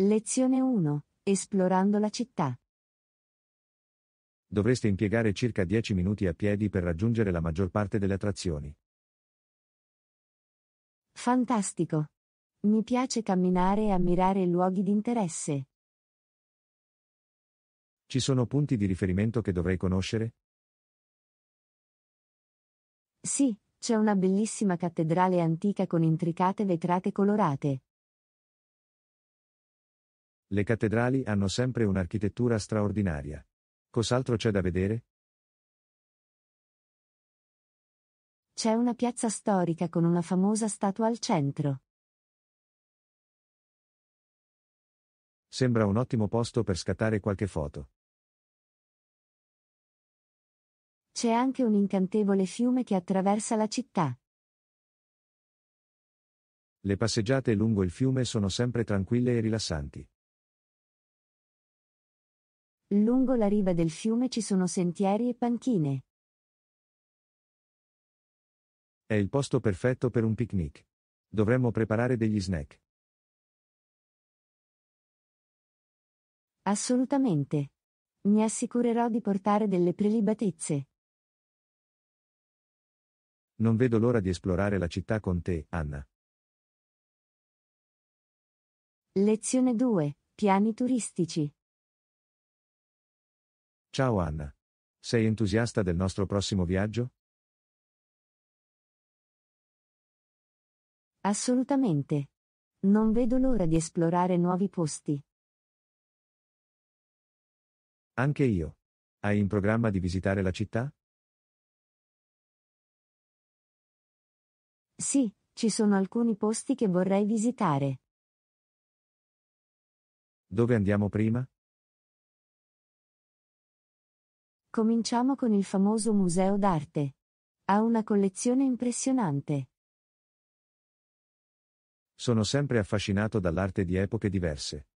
Lezione 1. Esplorando la città. Dovreste impiegare circa 10 minuti a piedi per raggiungere la maggior parte delle attrazioni. Fantastico. Mi piace camminare e ammirare i luoghi di interesse. Ci sono punti di riferimento che dovrei conoscere? Sì, c'è una bellissima cattedrale antica con intricate vetrate colorate. Le cattedrali hanno sempre un'architettura straordinaria. Cos'altro c'è da vedere? C'è una piazza storica con una famosa statua al centro. Sembra un ottimo posto per scattare qualche foto. C'è anche un incantevole fiume che attraversa la città. Le passeggiate lungo il fiume sono sempre tranquille e rilassanti. Lungo la riva del fiume ci sono sentieri e panchine. È il posto perfetto per un picnic. Dovremmo preparare degli snack. Assolutamente. Mi assicurerò di portare delle prelibatezze. Non vedo l'ora di esplorare la città con te, Anna. Lezione 2. Piani turistici. Ciao Anna. Sei entusiasta del nostro prossimo viaggio? Assolutamente. Non vedo l'ora di esplorare nuovi posti. Anche io. Hai in programma di visitare la città? Sì, ci sono alcuni posti che vorrei visitare. Dove andiamo prima? Cominciamo con il famoso Museo d'arte. Ha una collezione impressionante. Sono sempre affascinato dall'arte di epoche diverse.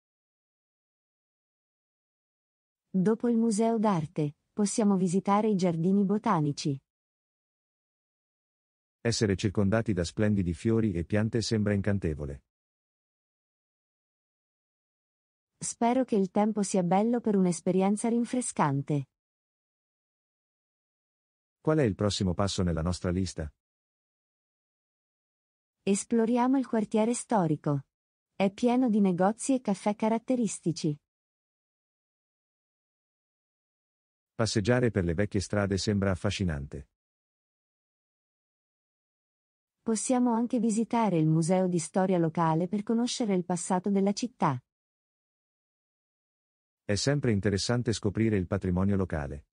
Dopo il Museo d'arte, possiamo visitare i giardini botanici. Essere circondati da splendidi fiori e piante sembra incantevole. Spero che il tempo sia bello per un'esperienza rinfrescante. Qual è il prossimo passo nella nostra lista? Esploriamo il quartiere storico. È pieno di negozi e caffè caratteristici. Passeggiare per le vecchie strade sembra affascinante. Possiamo anche visitare il museo di storia locale per conoscere il passato della città. È sempre interessante scoprire il patrimonio locale.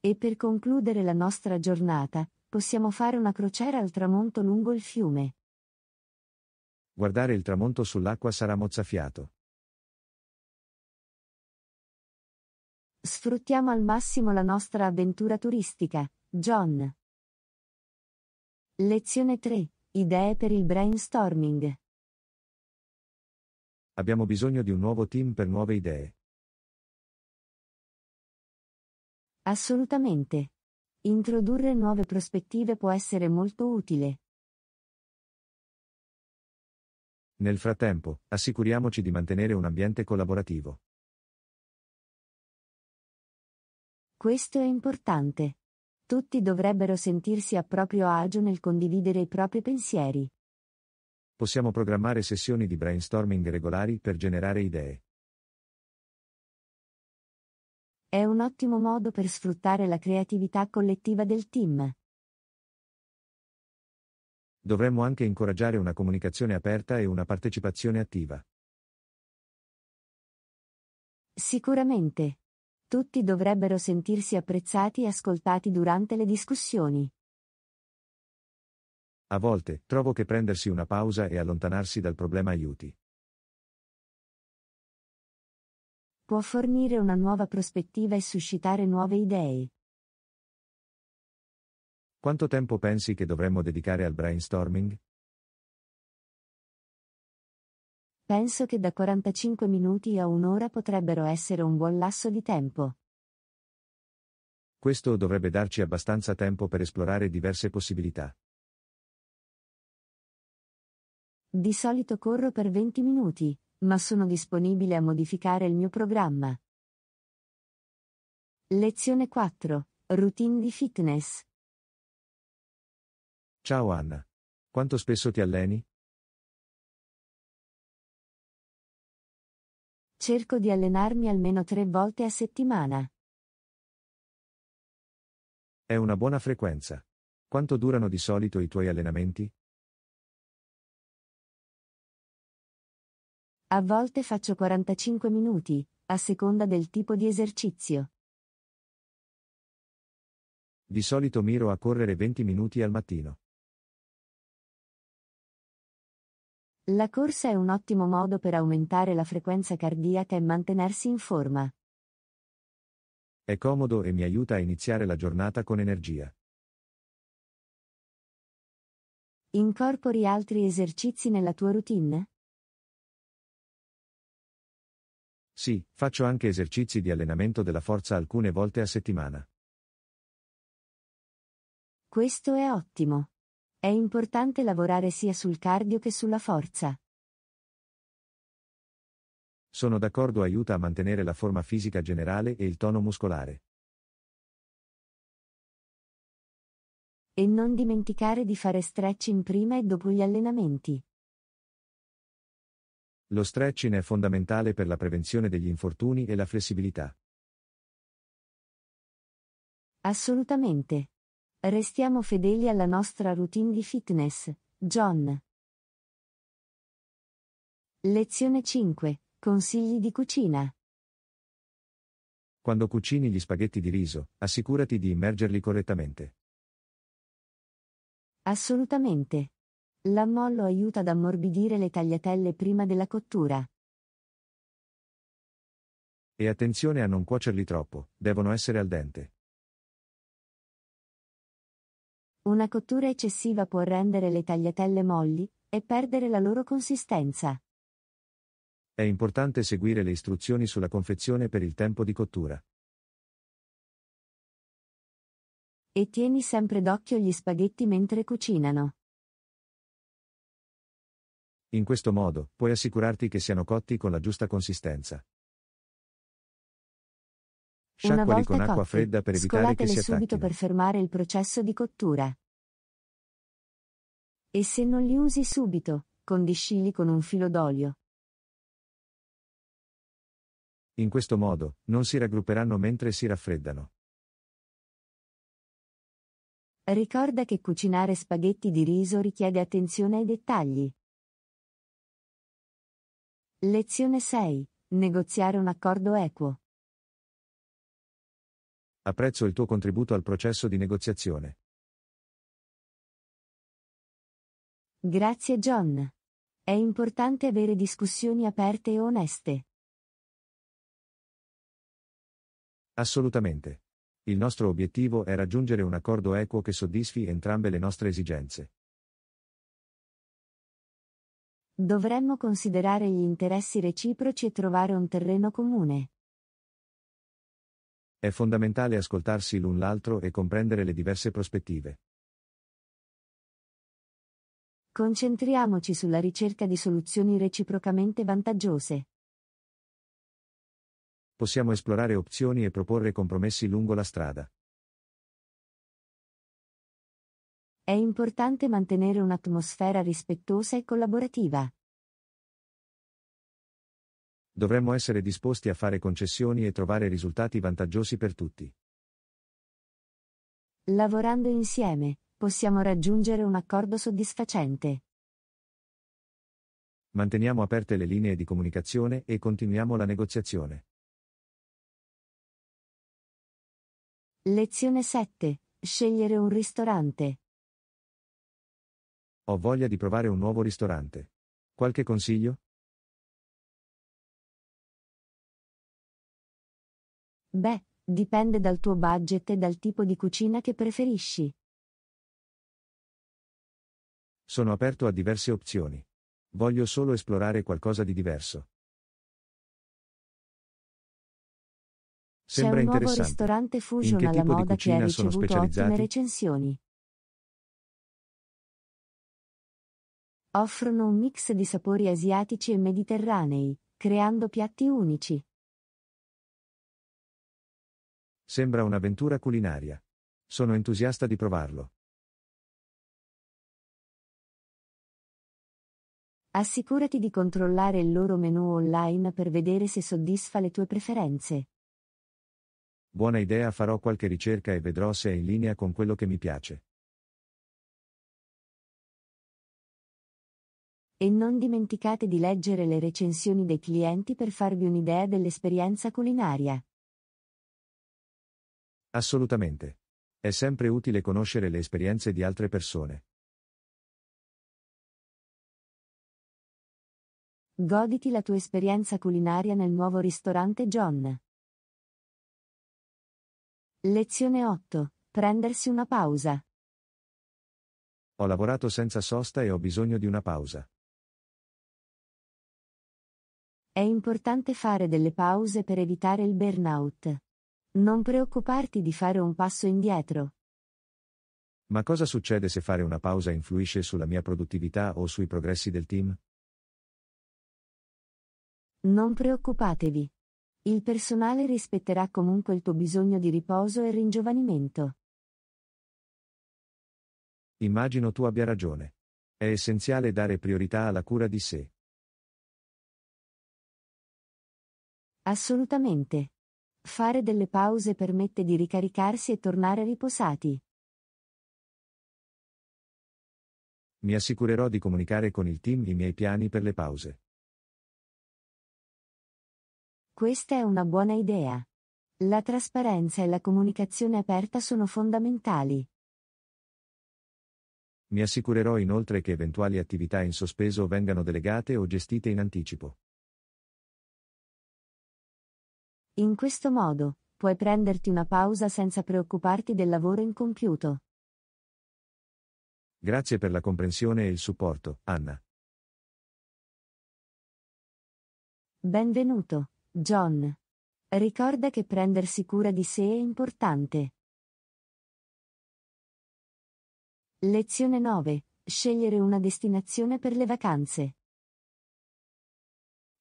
E per concludere la nostra giornata, possiamo fare una crociera al tramonto lungo il fiume. Guardare il tramonto sull'acqua sarà mozzafiato. Sfruttiamo al massimo la nostra avventura turistica, John. Lezione 3. Idee per il brainstorming. Abbiamo bisogno di un nuovo team per nuove idee. Assolutamente. Introdurre nuove prospettive può essere molto utile. Nel frattempo, assicuriamoci di mantenere un ambiente collaborativo. Questo è importante. Tutti dovrebbero sentirsi a proprio agio nel condividere i propri pensieri. Possiamo programmare sessioni di brainstorming regolari per generare idee. È un ottimo modo per sfruttare la creatività collettiva del team. Dovremmo anche incoraggiare una comunicazione aperta e una partecipazione attiva. Sicuramente. Tutti dovrebbero sentirsi apprezzati e ascoltati durante le discussioni. A volte, trovo che prendersi una pausa e allontanarsi dal problema aiuti. può fornire una nuova prospettiva e suscitare nuove idee. Quanto tempo pensi che dovremmo dedicare al brainstorming? Penso che da 45 minuti a un'ora potrebbero essere un buon lasso di tempo. Questo dovrebbe darci abbastanza tempo per esplorare diverse possibilità. Di solito corro per 20 minuti, ma sono disponibile a modificare il mio programma. Lezione 4. Routine di fitness. Ciao Anna. Quanto spesso ti alleni? Cerco di allenarmi almeno tre volte a settimana. È una buona frequenza. Quanto durano di solito i tuoi allenamenti? A volte faccio 45 minuti, a seconda del tipo di esercizio. Di solito miro a correre 20 minuti al mattino. La corsa è un ottimo modo per aumentare la frequenza cardiaca e mantenersi in forma. È comodo e mi aiuta a iniziare la giornata con energia. Incorpori altri esercizi nella tua routine? Sì, faccio anche esercizi di allenamento della forza alcune volte a settimana. Questo è ottimo. È importante lavorare sia sul cardio che sulla forza. Sono d'accordo, aiuta a mantenere la forma fisica generale e il tono muscolare. E non dimenticare di fare stretching prima e dopo gli allenamenti. Lo stretching è fondamentale per la prevenzione degli infortuni e la flessibilità. Assolutamente. Restiamo fedeli alla nostra routine di fitness, John. Lezione 5. Consigli di cucina. Quando cucini gli spaghetti di riso, assicurati di immergerli correttamente. Assolutamente. L'ammollo aiuta ad ammorbidire le tagliatelle prima della cottura. E attenzione a non cuocerli troppo, devono essere al dente. Una cottura eccessiva può rendere le tagliatelle molli e perdere la loro consistenza. È importante seguire le istruzioni sulla confezione per il tempo di cottura. E tieni sempre d'occhio gli spaghetti mentre cucinano. In questo modo, puoi assicurarti che siano cotti con la giusta consistenza. Sciacquali con acqua cotti, fredda per evitare che si attacchino. subito per fermare il processo di cottura. E se non li usi subito, condiscili con un filo d'olio. In questo modo, non si raggrupperanno mentre si raffreddano. Ricorda che cucinare spaghetti di riso richiede attenzione ai dettagli. Lezione 6. Negoziare un accordo equo. Apprezzo il tuo contributo al processo di negoziazione. Grazie John. È importante avere discussioni aperte e oneste. Assolutamente. Il nostro obiettivo è raggiungere un accordo equo che soddisfi entrambe le nostre esigenze. Dovremmo considerare gli interessi reciproci e trovare un terreno comune. È fondamentale ascoltarsi l'un l'altro e comprendere le diverse prospettive. Concentriamoci sulla ricerca di soluzioni reciprocamente vantaggiose. Possiamo esplorare opzioni e proporre compromessi lungo la strada. È importante mantenere un'atmosfera rispettosa e collaborativa. Dovremmo essere disposti a fare concessioni e trovare risultati vantaggiosi per tutti. Lavorando insieme, possiamo raggiungere un accordo soddisfacente. Manteniamo aperte le linee di comunicazione e continuiamo la negoziazione. Lezione 7. Scegliere un ristorante. Ho voglia di provare un nuovo ristorante. Qualche consiglio? Beh, dipende dal tuo budget e dal tipo di cucina che preferisci. Sono aperto a diverse opzioni. Voglio solo esplorare qualcosa di diverso. Sembra C'è un nuovo interessante. ristorante Fusion alla moda che ha ricevuto ottime recensioni. offrono un mix di sapori asiatici e mediterranei, creando piatti unici. Sembra un'avventura culinaria. Sono entusiasta di provarlo. Assicurati di controllare il loro menu online per vedere se soddisfa le tue preferenze. Buona idea, farò qualche ricerca e vedrò se è in linea con quello che mi piace. E non dimenticate di leggere le recensioni dei clienti per farvi un'idea dell'esperienza culinaria. Assolutamente. È sempre utile conoscere le esperienze di altre persone. Goditi la tua esperienza culinaria nel nuovo ristorante John. Lezione 8. Prendersi una pausa. Ho lavorato senza sosta e ho bisogno di una pausa. È importante fare delle pause per evitare il burnout. Non preoccuparti di fare un passo indietro. Ma cosa succede se fare una pausa influisce sulla mia produttività o sui progressi del team? Non preoccupatevi. Il personale rispetterà comunque il tuo bisogno di riposo e ringiovanimento. Immagino tu abbia ragione. È essenziale dare priorità alla cura di sé. Assolutamente. Fare delle pause permette di ricaricarsi e tornare riposati. Mi assicurerò di comunicare con il team i miei piani per le pause. Questa è una buona idea. La trasparenza e la comunicazione aperta sono fondamentali. Mi assicurerò inoltre che eventuali attività in sospeso vengano delegate o gestite in anticipo. In questo modo, puoi prenderti una pausa senza preoccuparti del lavoro incompiuto. Grazie per la comprensione e il supporto, Anna. Benvenuto, John. Ricorda che prendersi cura di sé è importante. Lezione 9. Scegliere una destinazione per le vacanze.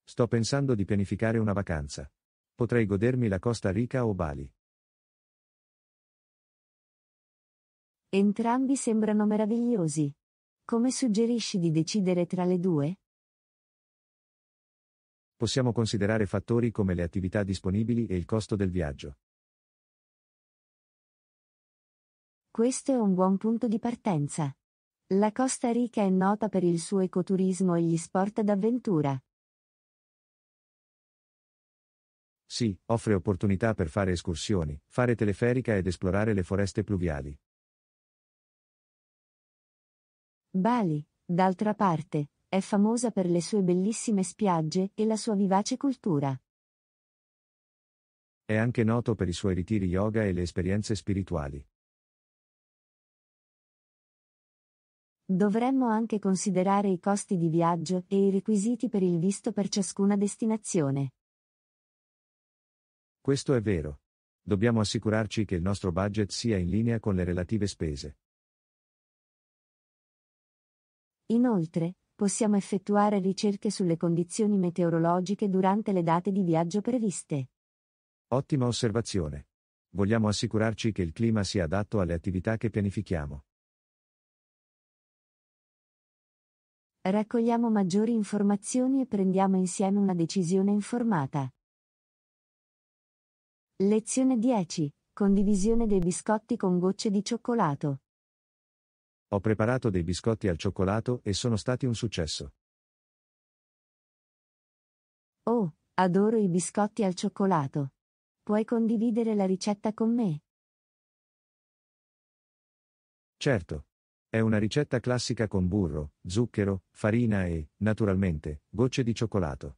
Sto pensando di pianificare una vacanza. Potrei godermi la Costa Rica o Bali. Entrambi sembrano meravigliosi. Come suggerisci di decidere tra le due? Possiamo considerare fattori come le attività disponibili e il costo del viaggio. Questo è un buon punto di partenza. La Costa Rica è nota per il suo ecoturismo e gli sport d'avventura. Sì, offre opportunità per fare escursioni, fare teleferica ed esplorare le foreste pluviali. Bali, d'altra parte, è famosa per le sue bellissime spiagge e la sua vivace cultura. È anche noto per i suoi ritiri yoga e le esperienze spirituali. Dovremmo anche considerare i costi di viaggio e i requisiti per il visto per ciascuna destinazione. Questo è vero. Dobbiamo assicurarci che il nostro budget sia in linea con le relative spese. Inoltre, possiamo effettuare ricerche sulle condizioni meteorologiche durante le date di viaggio previste. Ottima osservazione. Vogliamo assicurarci che il clima sia adatto alle attività che pianifichiamo. Raccogliamo maggiori informazioni e prendiamo insieme una decisione informata. Lezione 10. Condivisione dei biscotti con gocce di cioccolato. Ho preparato dei biscotti al cioccolato e sono stati un successo. Oh, adoro i biscotti al cioccolato. Puoi condividere la ricetta con me? Certo. È una ricetta classica con burro, zucchero, farina e, naturalmente, gocce di cioccolato.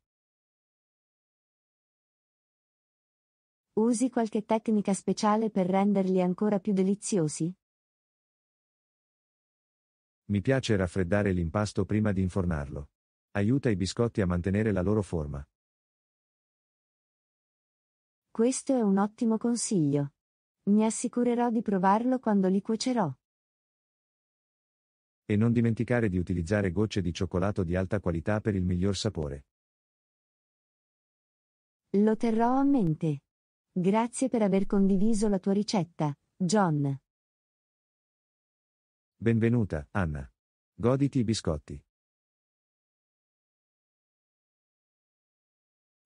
Usi qualche tecnica speciale per renderli ancora più deliziosi? Mi piace raffreddare l'impasto prima di infornarlo. Aiuta i biscotti a mantenere la loro forma. Questo è un ottimo consiglio. Mi assicurerò di provarlo quando li cuocerò. E non dimenticare di utilizzare gocce di cioccolato di alta qualità per il miglior sapore. Lo terrò a mente. Grazie per aver condiviso la tua ricetta, John. Benvenuta, Anna. Goditi i biscotti.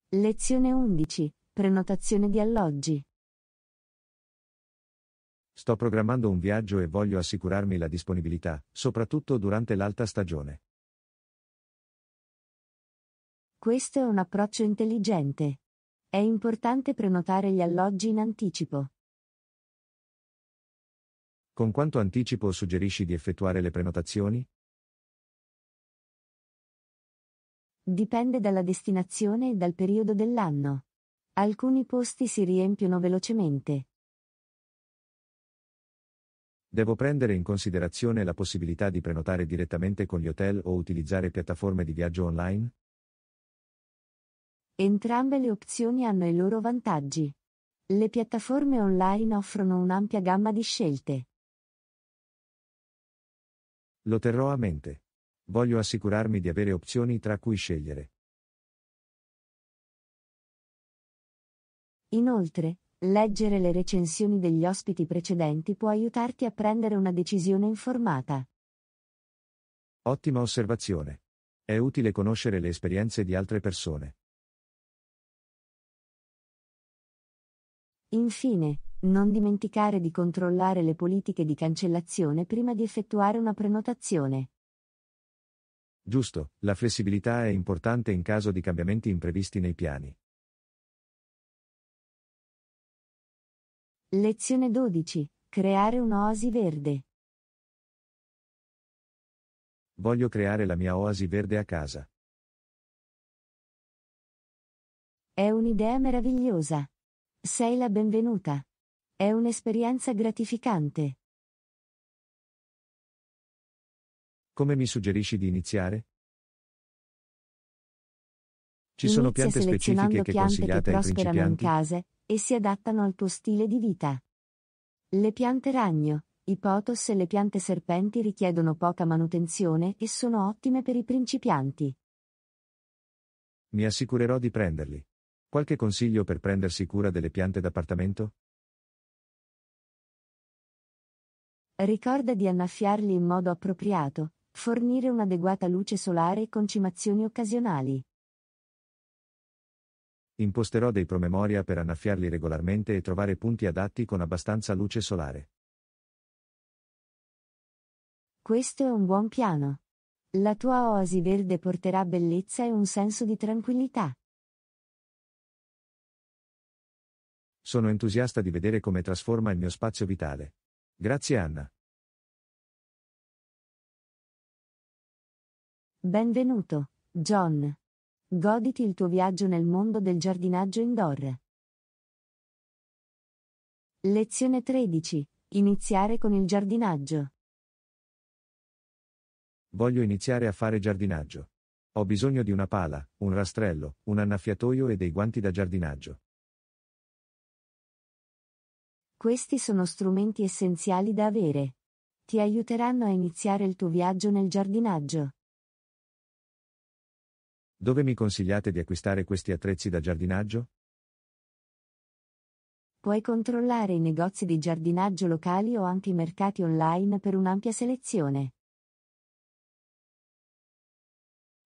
Lezione 11. Prenotazione di alloggi. Sto programmando un viaggio e voglio assicurarmi la disponibilità, soprattutto durante l'alta stagione. Questo è un approccio intelligente. È importante prenotare gli alloggi in anticipo. Con quanto anticipo suggerisci di effettuare le prenotazioni? Dipende dalla destinazione e dal periodo dell'anno. Alcuni posti si riempiono velocemente. Devo prendere in considerazione la possibilità di prenotare direttamente con gli hotel o utilizzare piattaforme di viaggio online? Entrambe le opzioni hanno i loro vantaggi. Le piattaforme online offrono un'ampia gamma di scelte. Lo terrò a mente. Voglio assicurarmi di avere opzioni tra cui scegliere. Inoltre, leggere le recensioni degli ospiti precedenti può aiutarti a prendere una decisione informata. Ottima osservazione. È utile conoscere le esperienze di altre persone. Infine, non dimenticare di controllare le politiche di cancellazione prima di effettuare una prenotazione. Giusto, la flessibilità è importante in caso di cambiamenti imprevisti nei piani. Lezione 12. Creare un'oasi verde. Voglio creare la mia oasi verde a casa. È un'idea meravigliosa. Sei la benvenuta. È un'esperienza gratificante. Come mi suggerisci di iniziare? Ci Inizia sono piante specifiche che piante consigliate che ai prosperano in case e si adattano al tuo stile di vita. Le piante ragno, i potos e le piante serpenti richiedono poca manutenzione e sono ottime per i principianti. Mi assicurerò di prenderli. Qualche consiglio per prendersi cura delle piante d'appartamento? Ricorda di annaffiarli in modo appropriato, fornire un'adeguata luce solare e concimazioni occasionali. Imposterò dei promemoria per annaffiarli regolarmente e trovare punti adatti con abbastanza luce solare. Questo è un buon piano. La tua oasi verde porterà bellezza e un senso di tranquillità. Sono entusiasta di vedere come trasforma il mio spazio vitale. Grazie Anna. Benvenuto, John. Goditi il tuo viaggio nel mondo del giardinaggio indoor. Lezione 13. Iniziare con il giardinaggio. Voglio iniziare a fare giardinaggio. Ho bisogno di una pala, un rastrello, un annaffiatoio e dei guanti da giardinaggio. Questi sono strumenti essenziali da avere. Ti aiuteranno a iniziare il tuo viaggio nel giardinaggio. Dove mi consigliate di acquistare questi attrezzi da giardinaggio? Puoi controllare i negozi di giardinaggio locali o anche i mercati online per un'ampia selezione.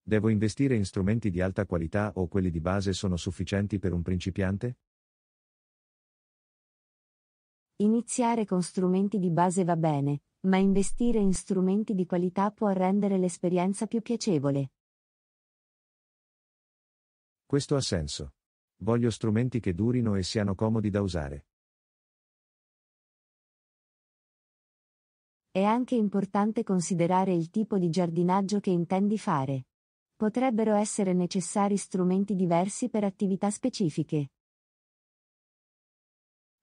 Devo investire in strumenti di alta qualità o quelli di base sono sufficienti per un principiante? Iniziare con strumenti di base va bene, ma investire in strumenti di qualità può rendere l'esperienza più piacevole. Questo ha senso. Voglio strumenti che durino e siano comodi da usare. È anche importante considerare il tipo di giardinaggio che intendi fare. Potrebbero essere necessari strumenti diversi per attività specifiche.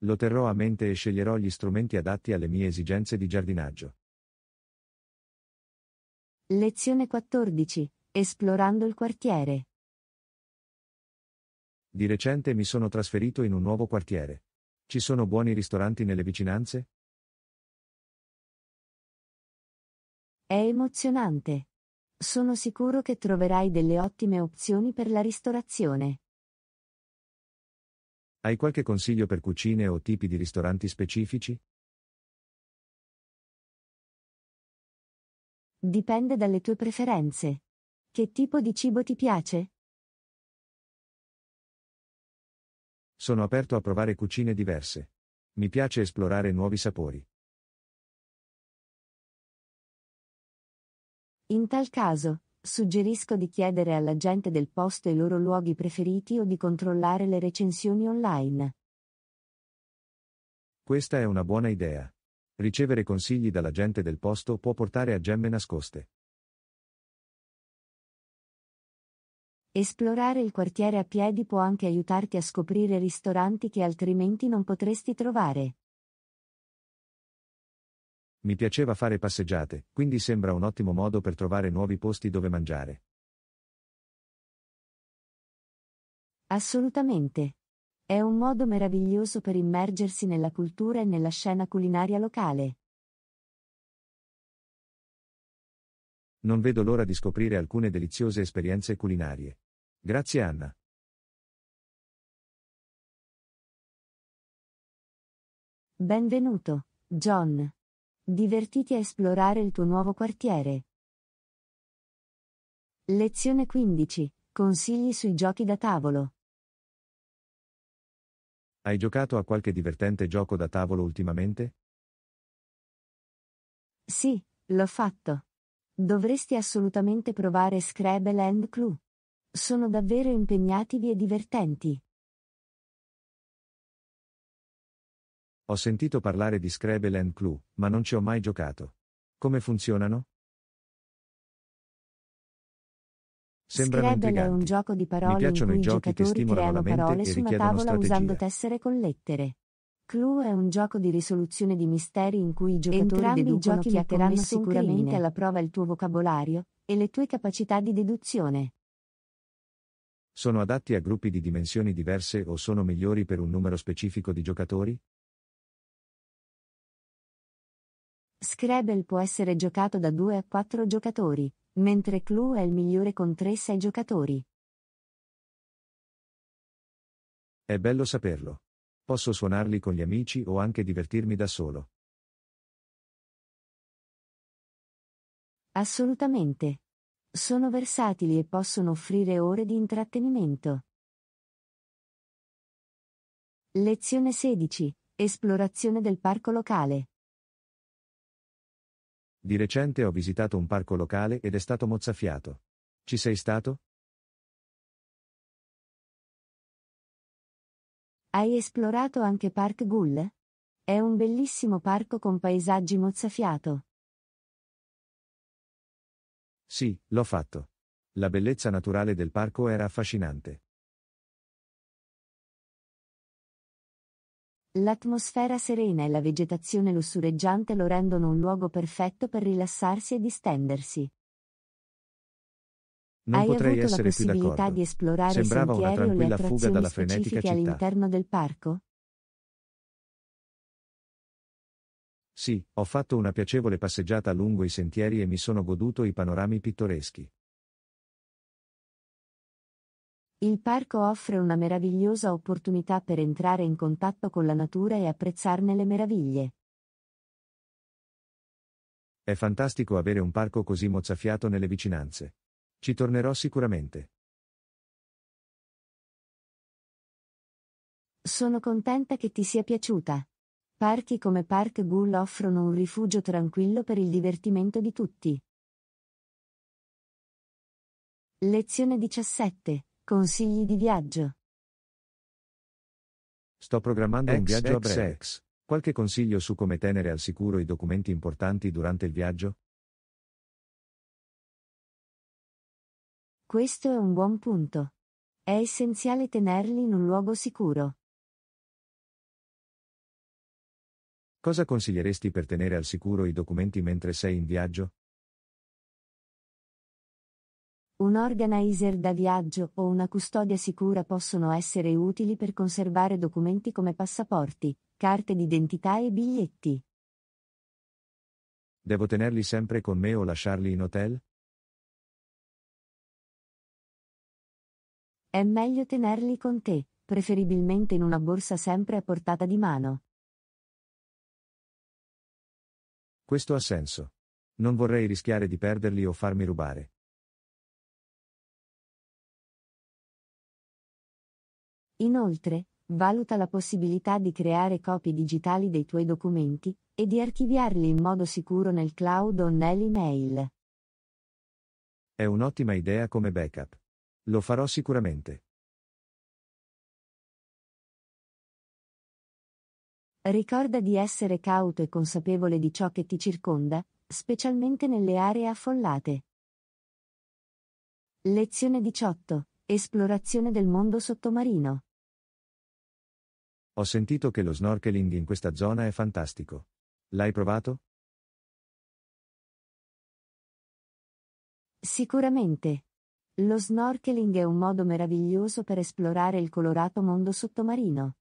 Lo terrò a mente e sceglierò gli strumenti adatti alle mie esigenze di giardinaggio. Lezione 14. Esplorando il quartiere. Di recente mi sono trasferito in un nuovo quartiere. Ci sono buoni ristoranti nelle vicinanze? È emozionante. Sono sicuro che troverai delle ottime opzioni per la ristorazione. Hai qualche consiglio per cucine o tipi di ristoranti specifici? Dipende dalle tue preferenze. Che tipo di cibo ti piace? Sono aperto a provare cucine diverse. Mi piace esplorare nuovi sapori. In tal caso, Suggerisco di chiedere alla gente del posto i loro luoghi preferiti o di controllare le recensioni online. Questa è una buona idea. Ricevere consigli dalla gente del posto può portare a gemme nascoste. Esplorare il quartiere a piedi può anche aiutarti a scoprire ristoranti che altrimenti non potresti trovare. Mi piaceva fare passeggiate, quindi sembra un ottimo modo per trovare nuovi posti dove mangiare. Assolutamente. È un modo meraviglioso per immergersi nella cultura e nella scena culinaria locale. Non vedo l'ora di scoprire alcune deliziose esperienze culinarie. Grazie Anna. Benvenuto, John. Divertiti a esplorare il tuo nuovo quartiere. Lezione 15. Consigli sui giochi da tavolo. Hai giocato a qualche divertente gioco da tavolo ultimamente? Sì, l'ho fatto. Dovresti assolutamente provare Scrabble and Clue. Sono davvero impegnativi e divertenti. Ho sentito parlare di Scrabble and Clue, ma non ci ho mai giocato. Come funzionano? Sembrano Scrabble è un gioco di parole Mi piacciono in cui i giochi che stimolano parole su una tavola strategia. usando tessere con lettere. Clue è un gioco di risoluzione di misteri in cui i giocatori Entrambi deducono giochi chi ha commesso sicuramente crimine. alla prova il tuo vocabolario e le tue capacità di deduzione. Sono adatti a gruppi di dimensioni diverse o sono migliori per un numero specifico di giocatori? Scrabble può essere giocato da 2 a 4 giocatori, mentre Clue è il migliore con 3-6 giocatori. È bello saperlo. Posso suonarli con gli amici o anche divertirmi da solo. Assolutamente. Sono versatili e possono offrire ore di intrattenimento. Lezione 16. Esplorazione del parco locale. Di recente ho visitato un parco locale ed è stato mozzafiato. Ci sei stato? Hai esplorato anche Park Gull? È un bellissimo parco con paesaggi mozzafiato. Sì, l'ho fatto. La bellezza naturale del parco era affascinante. L'atmosfera serena e la vegetazione lussureggiante lo rendono un luogo perfetto per rilassarsi e distendersi. Non Hai potrei avuto la possibilità di esplorare Sembrava i sentieri o le attrazioni specifiche città. all'interno del parco? Sì, ho fatto una piacevole passeggiata lungo i sentieri e mi sono goduto i panorami pittoreschi. Il parco offre una meravigliosa opportunità per entrare in contatto con la natura e apprezzarne le meraviglie. È fantastico avere un parco così mozzafiato nelle vicinanze. Ci tornerò sicuramente. Sono contenta che ti sia piaciuta. Parchi come Park Ghoul offrono un rifugio tranquillo per il divertimento di tutti. Lezione 17. Consigli di viaggio. Sto programmando ex, un viaggio ex, a breve. Ex. Qualche consiglio su come tenere al sicuro i documenti importanti durante il viaggio? Questo è un buon punto. È essenziale tenerli in un luogo sicuro. Cosa consiglieresti per tenere al sicuro i documenti mentre sei in viaggio? un organizer da viaggio o una custodia sicura possono essere utili per conservare documenti come passaporti, carte d'identità e biglietti. Devo tenerli sempre con me o lasciarli in hotel? È meglio tenerli con te, preferibilmente in una borsa sempre a portata di mano. Questo ha senso. Non vorrei rischiare di perderli o farmi rubare. Inoltre, valuta la possibilità di creare copie digitali dei tuoi documenti e di archiviarli in modo sicuro nel cloud o nell'email. È un'ottima idea come backup. Lo farò sicuramente. Ricorda di essere cauto e consapevole di ciò che ti circonda, specialmente nelle aree affollate. Lezione 18. Esplorazione del mondo sottomarino. Ho sentito che lo snorkeling in questa zona è fantastico. L'hai provato? Sicuramente. Lo snorkeling è un modo meraviglioso per esplorare il colorato mondo sottomarino.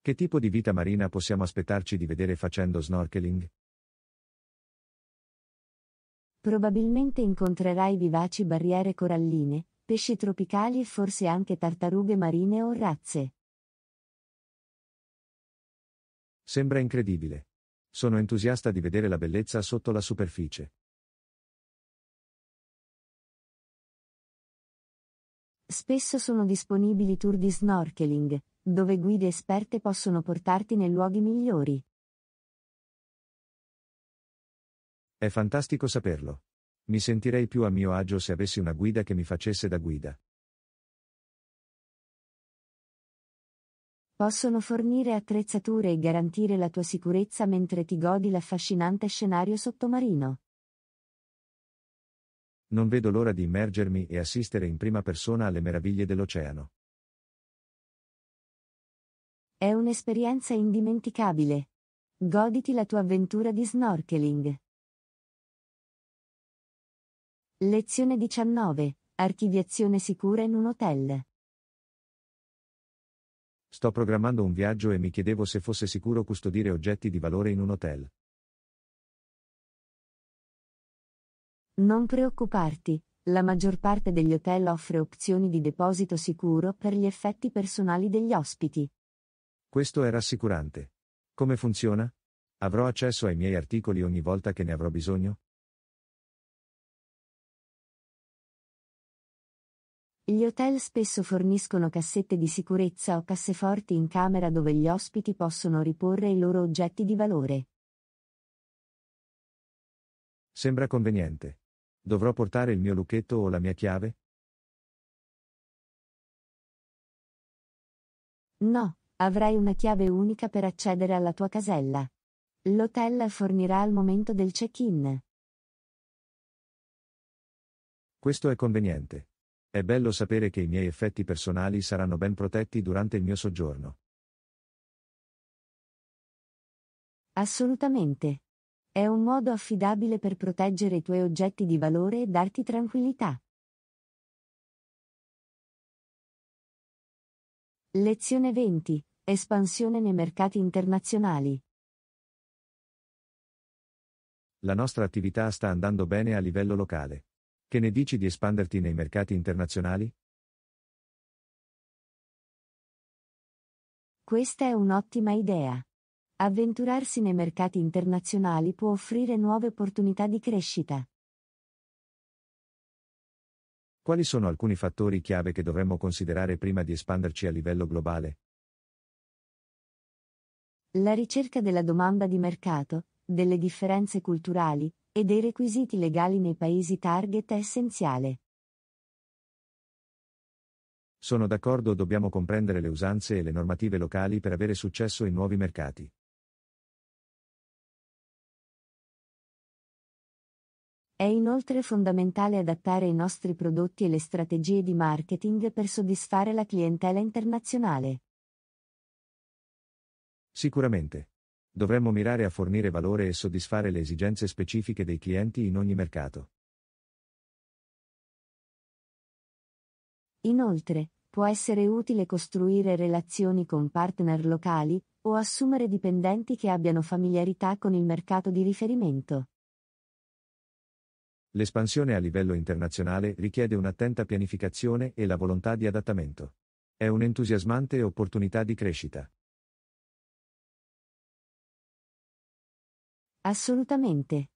Che tipo di vita marina possiamo aspettarci di vedere facendo snorkeling? Probabilmente incontrerai vivaci barriere coralline, pesci tropicali e forse anche tartarughe marine o razze. Sembra incredibile. Sono entusiasta di vedere la bellezza sotto la superficie. Spesso sono disponibili tour di snorkeling, dove guide esperte possono portarti nei luoghi migliori. È fantastico saperlo. Mi sentirei più a mio agio se avessi una guida che mi facesse da guida. Possono fornire attrezzature e garantire la tua sicurezza mentre ti godi l'affascinante scenario sottomarino. Non vedo l'ora di immergermi e assistere in prima persona alle meraviglie dell'oceano. È un'esperienza indimenticabile. Goditi la tua avventura di snorkeling. Lezione 19. Archiviazione sicura in un hotel. Sto programmando un viaggio e mi chiedevo se fosse sicuro custodire oggetti di valore in un hotel. Non preoccuparti, la maggior parte degli hotel offre opzioni di deposito sicuro per gli effetti personali degli ospiti. Questo è rassicurante. Come funziona? Avrò accesso ai miei articoli ogni volta che ne avrò bisogno? Gli hotel spesso forniscono cassette di sicurezza o casseforti in camera dove gli ospiti possono riporre i loro oggetti di valore. Sembra conveniente. Dovrò portare il mio lucchetto o la mia chiave? No, avrai una chiave unica per accedere alla tua casella. L'hotel fornirà al momento del check-in. Questo è conveniente. È bello sapere che i miei effetti personali saranno ben protetti durante il mio soggiorno. Assolutamente. È un modo affidabile per proteggere i tuoi oggetti di valore e darti tranquillità. Lezione 20. Espansione nei mercati internazionali. La nostra attività sta andando bene a livello locale. Che ne dici di espanderti nei mercati internazionali? Questa è un'ottima idea. Avventurarsi nei mercati internazionali può offrire nuove opportunità di crescita. Quali sono alcuni fattori chiave che dovremmo considerare prima di espanderci a livello globale? La ricerca della domanda di mercato, delle differenze culturali, e dei requisiti legali nei paesi target è essenziale. Sono d'accordo, dobbiamo comprendere le usanze e le normative locali per avere successo in nuovi mercati. È inoltre fondamentale adattare i nostri prodotti e le strategie di marketing per soddisfare la clientela internazionale. Sicuramente. Dovremmo mirare a fornire valore e soddisfare le esigenze specifiche dei clienti in ogni mercato. Inoltre, può essere utile costruire relazioni con partner locali o assumere dipendenti che abbiano familiarità con il mercato di riferimento. L'espansione a livello internazionale richiede un'attenta pianificazione e la volontà di adattamento. È un'entusiasmante opportunità di crescita. Assolutamente.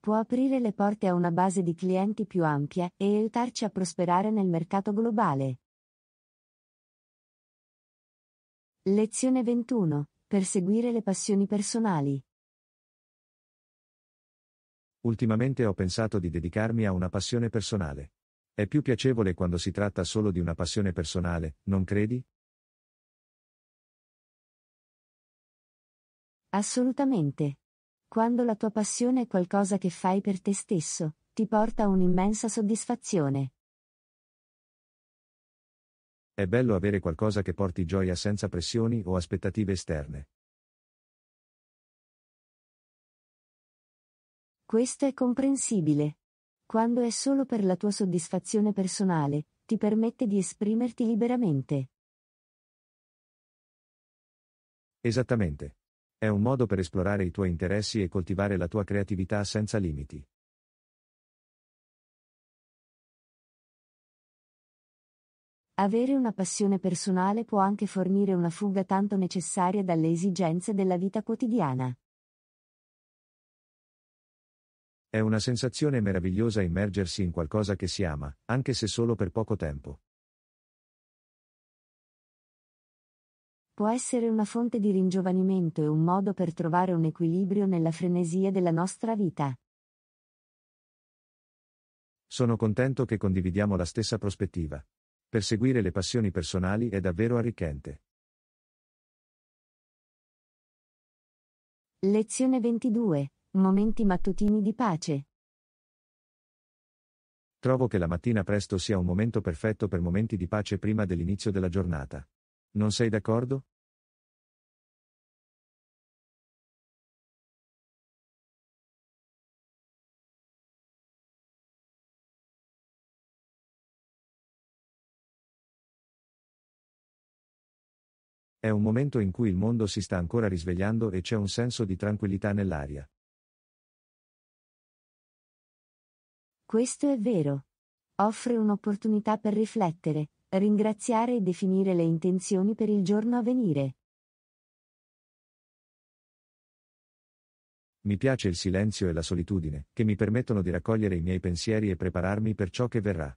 Può aprire le porte a una base di clienti più ampia e aiutarci a prosperare nel mercato globale. Lezione 21. Perseguire le passioni personali. Ultimamente ho pensato di dedicarmi a una passione personale. È più piacevole quando si tratta solo di una passione personale, non credi? Assolutamente. Quando la tua passione è qualcosa che fai per te stesso, ti porta un'immensa soddisfazione. È bello avere qualcosa che porti gioia senza pressioni o aspettative esterne. Questo è comprensibile. Quando è solo per la tua soddisfazione personale, ti permette di esprimerti liberamente. Esattamente. È un modo per esplorare i tuoi interessi e coltivare la tua creatività senza limiti. Avere una passione personale può anche fornire una fuga tanto necessaria dalle esigenze della vita quotidiana. È una sensazione meravigliosa immergersi in qualcosa che si ama, anche se solo per poco tempo. può essere una fonte di ringiovanimento e un modo per trovare un equilibrio nella frenesia della nostra vita. Sono contento che condividiamo la stessa prospettiva. Perseguire le passioni personali è davvero arricchente. Lezione 22. Momenti mattutini di pace. Trovo che la mattina presto sia un momento perfetto per momenti di pace prima dell'inizio della giornata. Non sei d'accordo? È un momento in cui il mondo si sta ancora risvegliando e c'è un senso di tranquillità nell'aria. Questo è vero. Offre un'opportunità per riflettere, ringraziare e definire le intenzioni per il giorno a venire. Mi piace il silenzio e la solitudine, che mi permettono di raccogliere i miei pensieri e prepararmi per ciò che verrà.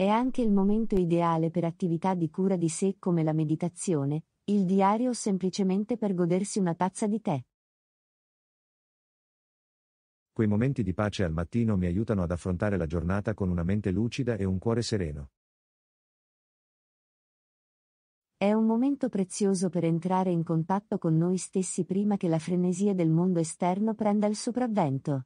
È anche il momento ideale per attività di cura di sé come la meditazione, il diario o semplicemente per godersi una tazza di tè. Quei momenti di pace al mattino mi aiutano ad affrontare la giornata con una mente lucida e un cuore sereno. È un momento prezioso per entrare in contatto con noi stessi prima che la frenesia del mondo esterno prenda il sopravvento.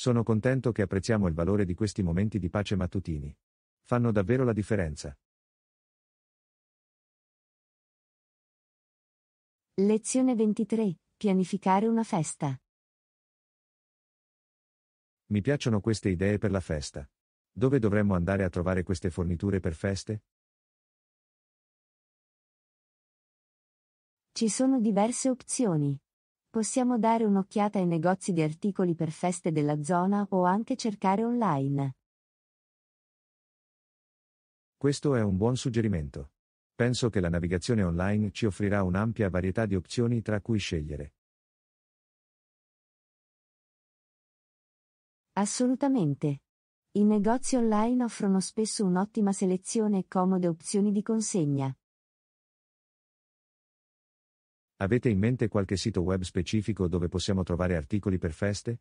Sono contento che apprezziamo il valore di questi momenti di pace mattutini. Fanno davvero la differenza. Lezione 23. Pianificare una festa. Mi piacciono queste idee per la festa. Dove dovremmo andare a trovare queste forniture per feste? Ci sono diverse opzioni. Possiamo dare un'occhiata ai negozi di articoli per feste della zona o anche cercare online. Questo è un buon suggerimento. Penso che la navigazione online ci offrirà un'ampia varietà di opzioni tra cui scegliere. Assolutamente. I negozi online offrono spesso un'ottima selezione e comode opzioni di consegna. Avete in mente qualche sito web specifico dove possiamo trovare articoli per feste?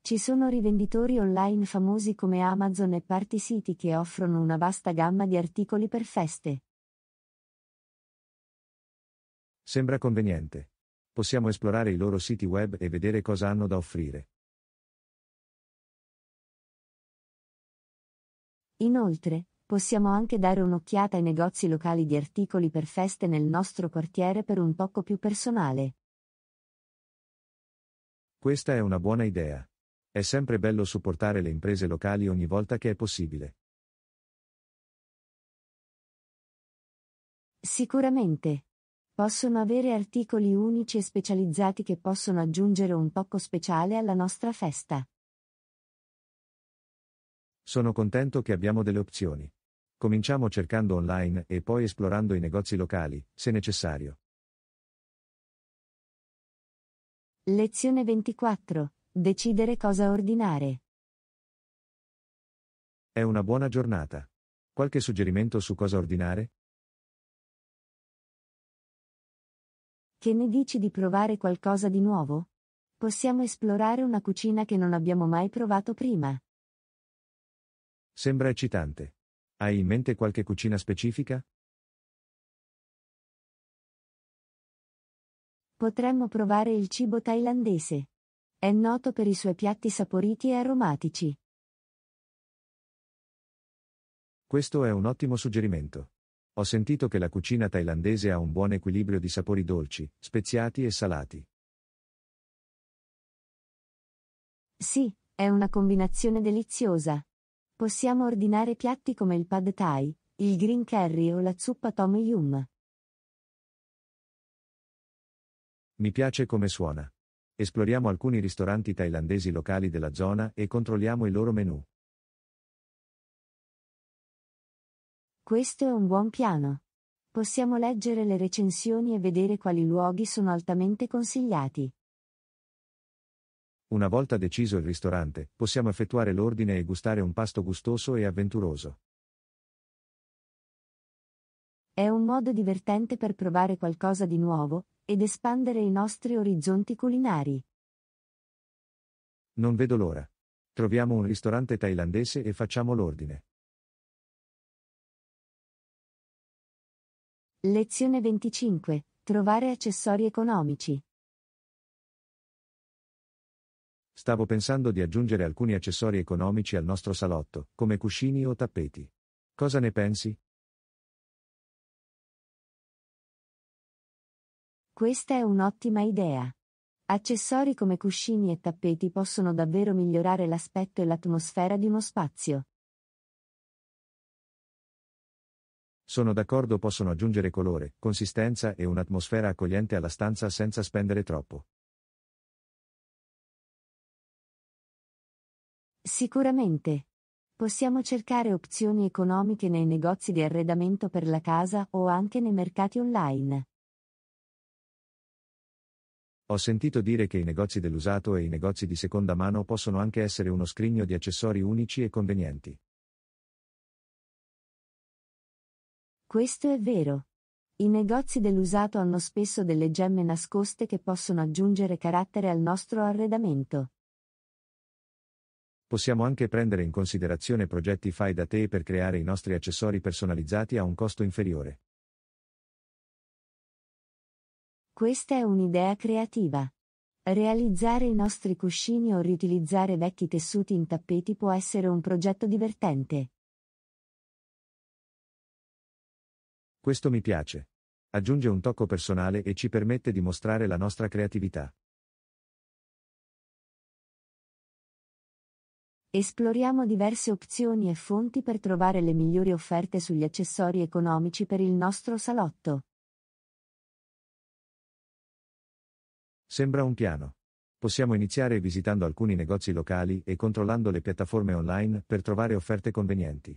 Ci sono rivenditori online famosi come Amazon e Party siti che offrono una vasta gamma di articoli per feste. Sembra conveniente. Possiamo esplorare i loro siti web e vedere cosa hanno da offrire. Inoltre, Possiamo anche dare un'occhiata ai negozi locali di articoli per feste nel nostro quartiere per un tocco più personale. Questa è una buona idea. È sempre bello supportare le imprese locali ogni volta che è possibile. Sicuramente. Possono avere articoli unici e specializzati che possono aggiungere un tocco speciale alla nostra festa. Sono contento che abbiamo delle opzioni. Cominciamo cercando online e poi esplorando i negozi locali, se necessario. Lezione 24. Decidere cosa ordinare. È una buona giornata. Qualche suggerimento su cosa ordinare? Che ne dici di provare qualcosa di nuovo? Possiamo esplorare una cucina che non abbiamo mai provato prima. Sembra eccitante. Hai in mente qualche cucina specifica? Potremmo provare il cibo thailandese. È noto per i suoi piatti saporiti e aromatici. Questo è un ottimo suggerimento. Ho sentito che la cucina thailandese ha un buon equilibrio di sapori dolci, speziati e salati. Sì, è una combinazione deliziosa. Possiamo ordinare piatti come il pad thai, il green curry o la zuppa tom yum. Mi piace come suona. Esploriamo alcuni ristoranti thailandesi locali della zona e controlliamo i loro menù. Questo è un buon piano. Possiamo leggere le recensioni e vedere quali luoghi sono altamente consigliati. Una volta deciso il ristorante, possiamo effettuare l'ordine e gustare un pasto gustoso e avventuroso. È un modo divertente per provare qualcosa di nuovo ed espandere i nostri orizzonti culinari. Non vedo l'ora. Troviamo un ristorante thailandese e facciamo l'ordine. Lezione 25. Trovare accessori economici. Stavo pensando di aggiungere alcuni accessori economici al nostro salotto, come cuscini o tappeti. Cosa ne pensi? Questa è un'ottima idea. Accessori come cuscini e tappeti possono davvero migliorare l'aspetto e l'atmosfera di uno spazio. Sono d'accordo possono aggiungere colore, consistenza e un'atmosfera accogliente alla stanza senza spendere troppo. Sicuramente. Possiamo cercare opzioni economiche nei negozi di arredamento per la casa o anche nei mercati online. Ho sentito dire che i negozi dell'usato e i negozi di seconda mano possono anche essere uno scrigno di accessori unici e convenienti. Questo è vero. I negozi dell'usato hanno spesso delle gemme nascoste che possono aggiungere carattere al nostro arredamento. Possiamo anche prendere in considerazione progetti fai da te per creare i nostri accessori personalizzati a un costo inferiore. Questa è un'idea creativa. Realizzare i nostri cuscini o riutilizzare vecchi tessuti in tappeti può essere un progetto divertente. Questo mi piace. Aggiunge un tocco personale e ci permette di mostrare la nostra creatività. Esploriamo diverse opzioni e fonti per trovare le migliori offerte sugli accessori economici per il nostro salotto. Sembra un piano. Possiamo iniziare visitando alcuni negozi locali e controllando le piattaforme online per trovare offerte convenienti.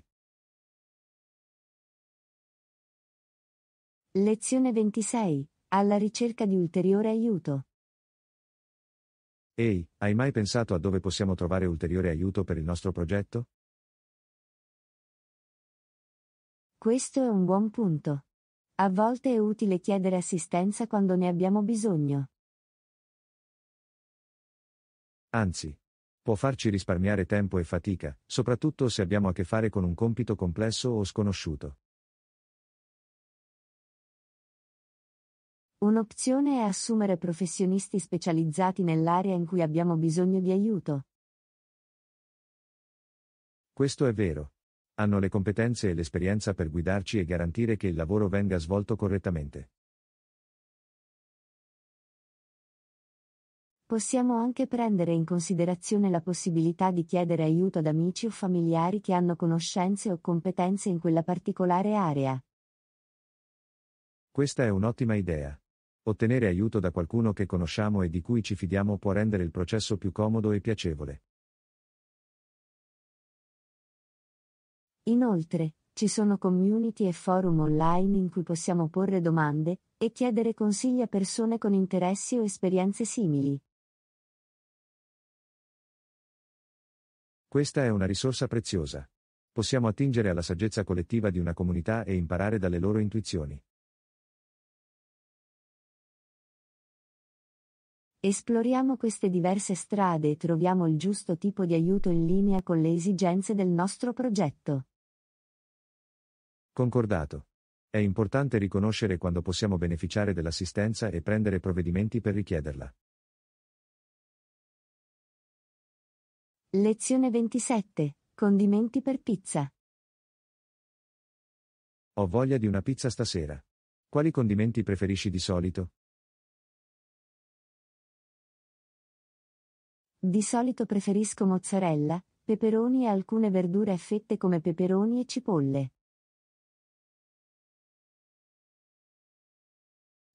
Lezione 26. Alla ricerca di ulteriore aiuto. Ehi, hai mai pensato a dove possiamo trovare ulteriore aiuto per il nostro progetto? Questo è un buon punto. A volte è utile chiedere assistenza quando ne abbiamo bisogno. Anzi, può farci risparmiare tempo e fatica, soprattutto se abbiamo a che fare con un compito complesso o sconosciuto. Un'opzione è assumere professionisti specializzati nell'area in cui abbiamo bisogno di aiuto. Questo è vero. Hanno le competenze e l'esperienza per guidarci e garantire che il lavoro venga svolto correttamente. Possiamo anche prendere in considerazione la possibilità di chiedere aiuto ad amici o familiari che hanno conoscenze o competenze in quella particolare area. Questa è un'ottima idea. Ottenere aiuto da qualcuno che conosciamo e di cui ci fidiamo può rendere il processo più comodo e piacevole. Inoltre, ci sono community e forum online in cui possiamo porre domande e chiedere consigli a persone con interessi o esperienze simili. Questa è una risorsa preziosa. Possiamo attingere alla saggezza collettiva di una comunità e imparare dalle loro intuizioni. Esploriamo queste diverse strade e troviamo il giusto tipo di aiuto in linea con le esigenze del nostro progetto. Concordato. È importante riconoscere quando possiamo beneficiare dell'assistenza e prendere provvedimenti per richiederla. Lezione 27. Condimenti per pizza. Ho voglia di una pizza stasera. Quali condimenti preferisci di solito? Di solito preferisco mozzarella, peperoni e alcune verdure affette come peperoni e cipolle.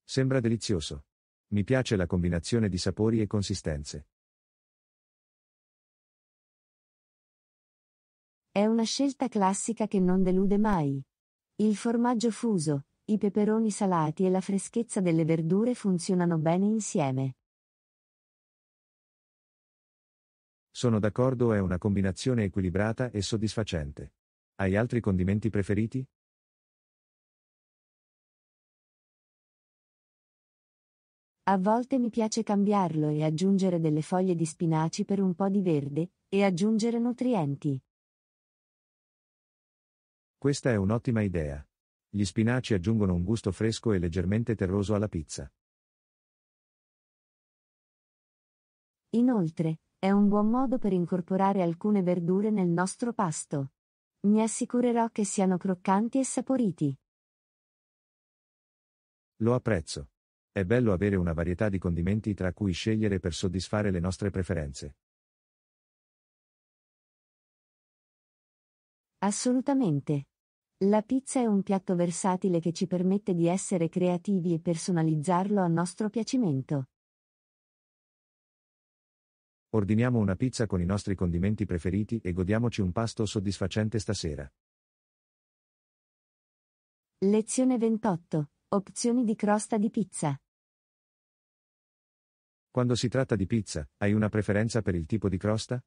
Sembra delizioso. Mi piace la combinazione di sapori e consistenze. È una scelta classica che non delude mai. Il formaggio fuso, i peperoni salati e la freschezza delle verdure funzionano bene insieme. Sono d'accordo è una combinazione equilibrata e soddisfacente. Hai altri condimenti preferiti? A volte mi piace cambiarlo e aggiungere delle foglie di spinaci per un po' di verde, e aggiungere nutrienti. Questa è un'ottima idea. Gli spinaci aggiungono un gusto fresco e leggermente terroso alla pizza. Inoltre, è un buon modo per incorporare alcune verdure nel nostro pasto. Mi assicurerò che siano croccanti e saporiti. Lo apprezzo. È bello avere una varietà di condimenti tra cui scegliere per soddisfare le nostre preferenze. Assolutamente. La pizza è un piatto versatile che ci permette di essere creativi e personalizzarlo a nostro piacimento ordiniamo una pizza con i nostri condimenti preferiti e godiamoci un pasto soddisfacente stasera. Lezione 28. Opzioni di crosta di pizza. Quando si tratta di pizza, hai una preferenza per il tipo di crosta?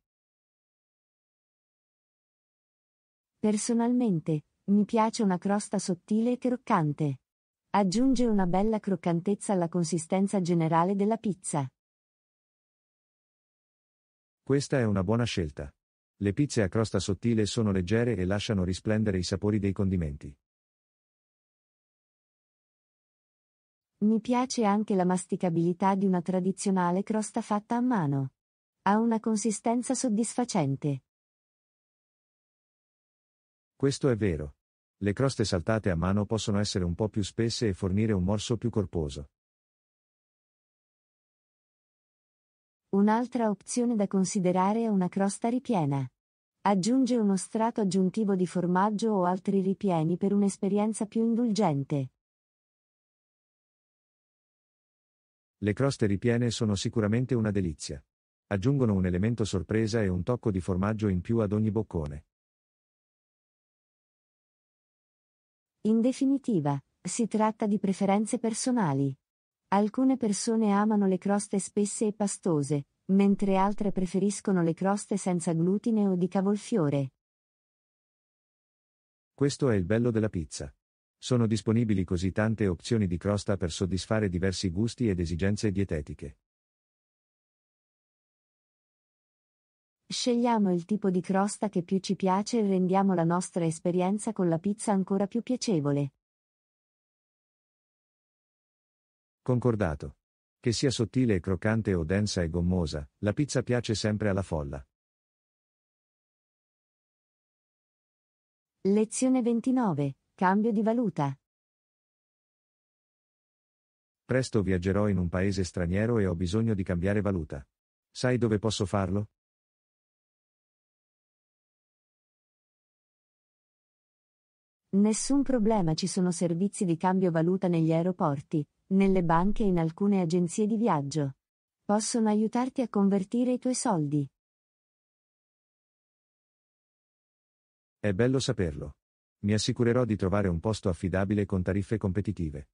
Personalmente, mi piace una crosta sottile e croccante. Aggiunge una bella croccantezza alla consistenza generale della pizza. Questa è una buona scelta. Le pizze a crosta sottile sono leggere e lasciano risplendere i sapori dei condimenti. Mi piace anche la masticabilità di una tradizionale crosta fatta a mano. Ha una consistenza soddisfacente. Questo è vero. Le croste saltate a mano possono essere un po' più spesse e fornire un morso più corposo. Un'altra opzione da considerare è una crosta ripiena. Aggiunge uno strato aggiuntivo di formaggio o altri ripieni per un'esperienza più indulgente. Le croste ripiene sono sicuramente una delizia. Aggiungono un elemento sorpresa e un tocco di formaggio in più ad ogni boccone. In definitiva, si tratta di preferenze personali. Alcune persone amano le croste spesse e pastose, mentre altre preferiscono le croste senza glutine o di cavolfiore. Questo è il bello della pizza. Sono disponibili così tante opzioni di crosta per soddisfare diversi gusti ed esigenze dietetiche. Scegliamo il tipo di crosta che più ci piace e rendiamo la nostra esperienza con la pizza ancora più piacevole. Concordato. Che sia sottile e croccante o densa e gommosa, la pizza piace sempre alla folla. Lezione 29. Cambio di valuta. Presto viaggerò in un paese straniero e ho bisogno di cambiare valuta. Sai dove posso farlo? Nessun problema ci sono servizi di cambio valuta negli aeroporti, nelle banche e in alcune agenzie di viaggio. Possono aiutarti a convertire i tuoi soldi. È bello saperlo. Mi assicurerò di trovare un posto affidabile con tariffe competitive.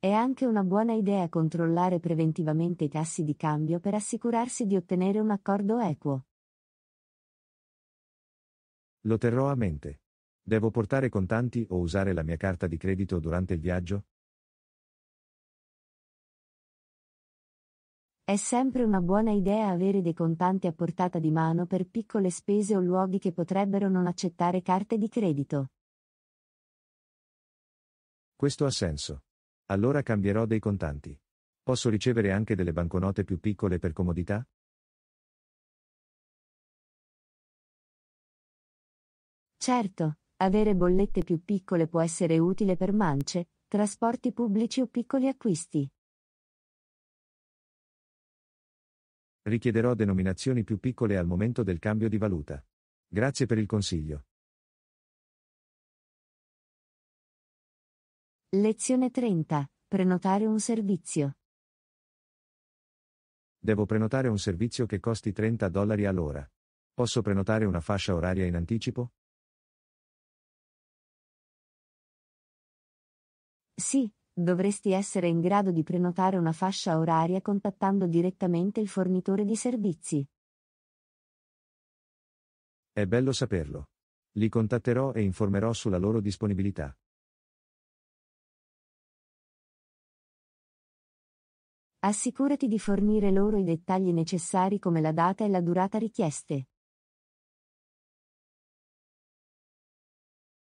È anche una buona idea controllare preventivamente i tassi di cambio per assicurarsi di ottenere un accordo equo. Lo terrò a mente. Devo portare contanti o usare la mia carta di credito durante il viaggio? È sempre una buona idea avere dei contanti a portata di mano per piccole spese o luoghi che potrebbero non accettare carte di credito. Questo ha senso. Allora cambierò dei contanti. Posso ricevere anche delle banconote più piccole per comodità? Certo. Avere bollette più piccole può essere utile per mance, trasporti pubblici o piccoli acquisti. Richiederò denominazioni più piccole al momento del cambio di valuta. Grazie per il consiglio. Lezione 30. Prenotare un servizio. Devo prenotare un servizio che costi 30 dollari all'ora. Posso prenotare una fascia oraria in anticipo? Sì, dovresti essere in grado di prenotare una fascia oraria contattando direttamente il fornitore di servizi. È bello saperlo. Li contatterò e informerò sulla loro disponibilità. Assicurati di fornire loro i dettagli necessari come la data e la durata richieste.